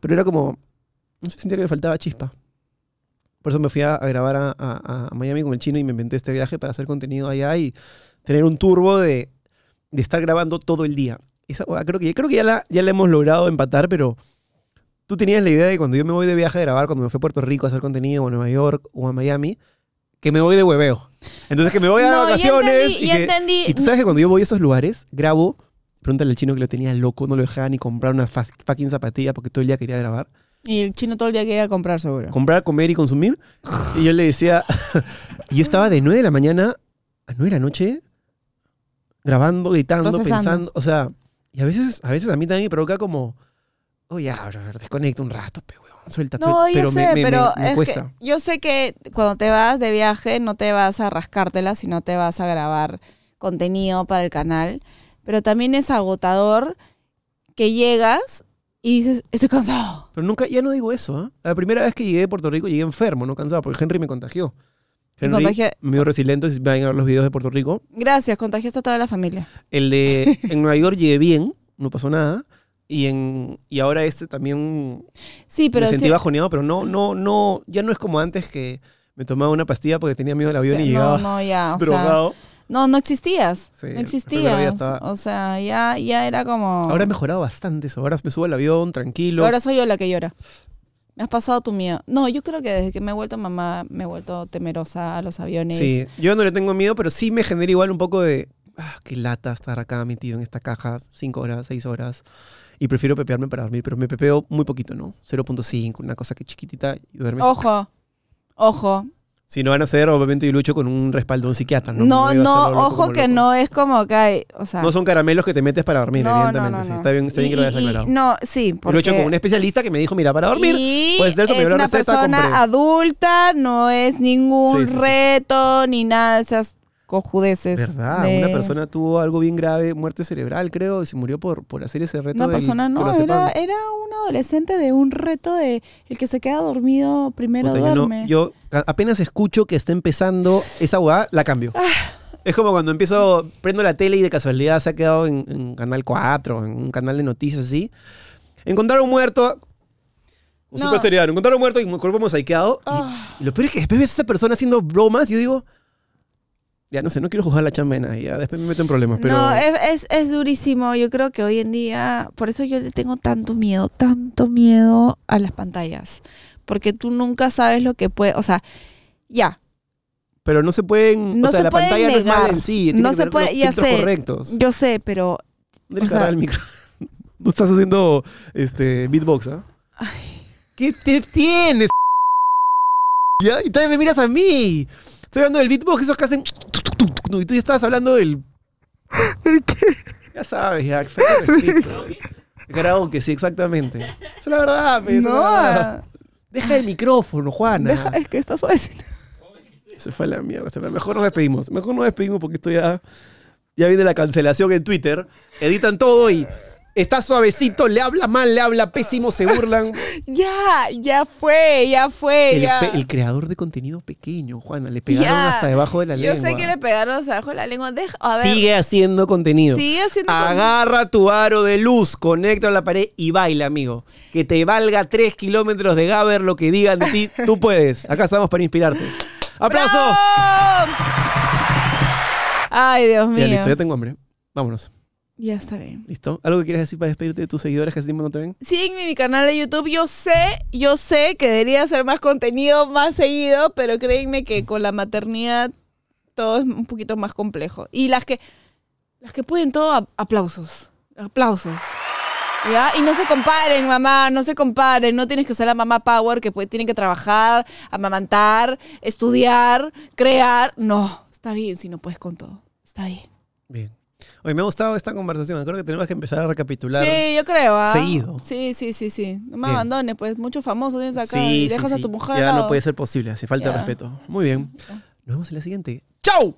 Pero era como... No sé, sentía que le faltaba chispa. Por eso me fui a, grabar a, Miami con el chino y me inventé este viaje para hacer contenido allá y tener un turbo de, estar grabando todo el día. Esa, creo que, creo que ya, la, hemos logrado empatar, pero tú tenías la idea de cuando yo me voy de viaje a grabar, cuando me fui a Puerto Rico a hacer contenido, o a Nueva York, o a Miami, que me voy de hueveo. Entonces que me voy a vacaciones. Y, tú sabes que cuando yo voy a esos lugares, grabo, pregúntale al chino que lo tenía loco, no lo dejaba ni comprar una fucking zapatilla porque todo el día quería grabar. Y el chino todo el día quería comprar, seguro. Comprar, comer y consumir. y yo le decía, [laughs] yo estaba de 9 de la mañana a nueve de la noche grabando, gritando, pensando. O sea, y a veces, a veces a mí también me provoca como, oh ya, un rato, pe, suelta, no, Pero, yo me, sé, pero Que yo sé que cuando te vas de viaje no te vas a rascártela, sino te vas a grabar contenido para el canal. Pero también es agotador que llegas y dices, estoy cansado. Pero nunca, ya no digo eso. ¿ah? La primera vez que llegué de Puerto Rico llegué enfermo, no cansado, porque Henry me contagió. Henry, Me mi resiliente, si van a ver los videos de Puerto Rico. Gracias, contagiaste a toda la familia. El de, [laughs] en Nueva York llegué bien, no pasó nada. Y, en, y ahora este también sí, pero me sentí bajoneado, pero no, no, no, ya no es como antes que me tomaba una pastilla porque tenía miedo del avión y llegaba no, ya, drogado. No, no existías. no existías. O sea, ya, ya era como. Ahora he mejorado bastante eso. Ahora me subo al avión, tranquilo. Ahora soy yo la que llora. Me has pasado tu miedo. No, yo creo que desde que me he vuelto mamá, me he vuelto temerosa a los aviones. Sí, yo no le tengo miedo, pero sí me genera igual un poco de. Ah, qué lata estar acá metido en esta caja cinco horas, seis horas. Y prefiero pepearme para dormir, pero me pepeo muy poquito, ¿no? 0.5, una cosa que chiquitita y duerme. Ojo, ojo. Si no van a hacer, obviamente yo lucho con un respaldo de un psiquiatra. No, no, ojo que no es como que o sea, No son caramelos que te metes para dormir, evidentemente. está bien, está bien que lo hayas aclarado. No, sí, porque... Lucho con un especialista que me dijo, mira, para dormir, y pues de eso es una persona adulta, no es ningún reto ni nada cojudeces. ¿Verdad? Una persona tuvo algo bien grave, muerte cerebral, creo, se murió por, por hacer ese reto. Una persona no, era, un adolescente de un reto de el que se queda dormido primero duerme. Yo, apenas escucho que está empezando esa hueá, la cambio. Ah. Es como cuando empiezo, prendo la tele y de casualidad se ha quedado en, Canal 4, en un canal de noticias así. Encontraron muerto, un super serio. Encontraron muerto y mi cuerpo mosaiqueado. Ah. y, lo peor es que después ves a esa persona haciendo bromas y yo digo, ya no sé, no quiero juzgar la chamena, y ya después me meto en problemas. Pero... No, es, durísimo. Yo creo que hoy en día, por eso yo le tengo tanto miedo, tanto miedo a las pantallas. Porque tú nunca sabes lo que puede, o sea, ya. Pero no se pueden, o sea, la pantalla no es mala en sí, no se puede, los ya correctos. Yo sé, pero. [laughs] No estás haciendo este, beatbox, ¿ah? ¿eh? ¿Qué te tienes? [laughs] ¿Ya? Y todavía me miras a mí. Estoy hablando del beatbox, esos que hacen y tú ya estabas hablando del. ¿Del qué? Ya sabes, ya. que [laughs] sí, exactamente. Es la verdad, pues, no. Ah. Deja el micrófono, Juana. es que está suavecito. Se fue la mierda. Mejor nos despedimos. Mejor nos despedimos porque esto ya. Ya viene la cancelación en Twitter. Editan todo y. Está suavecito, le habla mal, le habla pésimo, se burlan. [laughs] ya, ya fue, ya fue. El, ya. el, creador de contenido pequeño, Juana, le pegaron hasta debajo de la lengua. Yo sé que le pegaron hasta debajo de la lengua. Sigue haciendo contenido. Sigue haciendo Agarra tu aro de luz, conecta a la pared y baila, amigo. Que te valga tres kilómetros de Gaber lo que digan de ti, tú puedes. Acá estamos para inspirarte. ¡Aplausos! Ay, Dios mío. Ya listo, ya tengo hambre. Vámonos. Ya está bien. ¿Listo? ¿Algo que quieres decir para despedirte de tus seguidores que así no te ven? Sí, en mi canal de YouTube. Yo sé, yo sé que debería hacer más contenido más seguido, pero créeme que con la maternidad todo es un poquito más complejo. Y las que, las que pueden todo, aplausos. Aplausos. ¿Ya? Y no se comparen, mamá, no se comparen. No tienes que ser la mamá power que puede, tiene que trabajar, amamantar, estudiar, crear. No, está bien si no puedes con todo. Está bien. Bien. Oye, me ha gustado esta conversación. Creo que tenemos que empezar a recapitular. Sí, yo creo. ¿ah? Seguido. Sí, sí, sí, sí. No me abandones, pues muchos famosos tienes acá y dejas a tu mujer. Ya no puede ser posible, hace falta respeto. Muy bien. Nos vemos en la siguiente. chau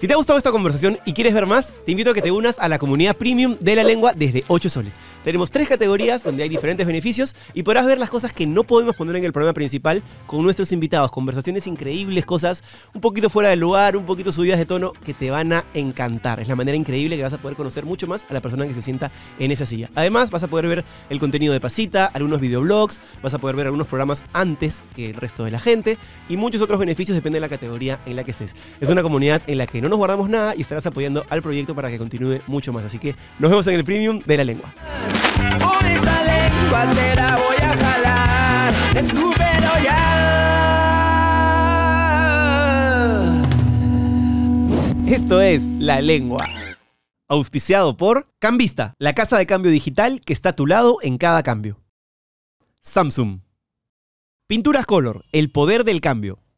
Si te ha gustado esta conversación y quieres ver más, te invito a que te unas a la comunidad premium de la lengua desde 8 soles. Tenemos tres categorías donde hay diferentes beneficios y podrás ver las cosas que no podemos poner en el programa principal con nuestros invitados. Conversaciones increíbles, cosas un poquito fuera de lugar, un poquito subidas de tono que te van a encantar. Es la manera increíble que vas a poder conocer mucho más a la persona que se sienta en esa silla. Además, vas a poder ver el contenido de Pasita, algunos videoblogs, vas a poder ver algunos programas antes que el resto de la gente y muchos otros beneficios depende de la categoría en la que estés. Es una comunidad en la que no nos guardamos nada y estarás apoyando al proyecto para que continúe mucho más. Así que nos vemos en el premium de la lengua. Por esa lengua voy a jalar. Escúpelo ya. Esto es La Lengua. Auspiciado por Cambista, la casa de cambio digital que está a tu lado en cada cambio. Samsung. Pinturas Color, el poder del cambio.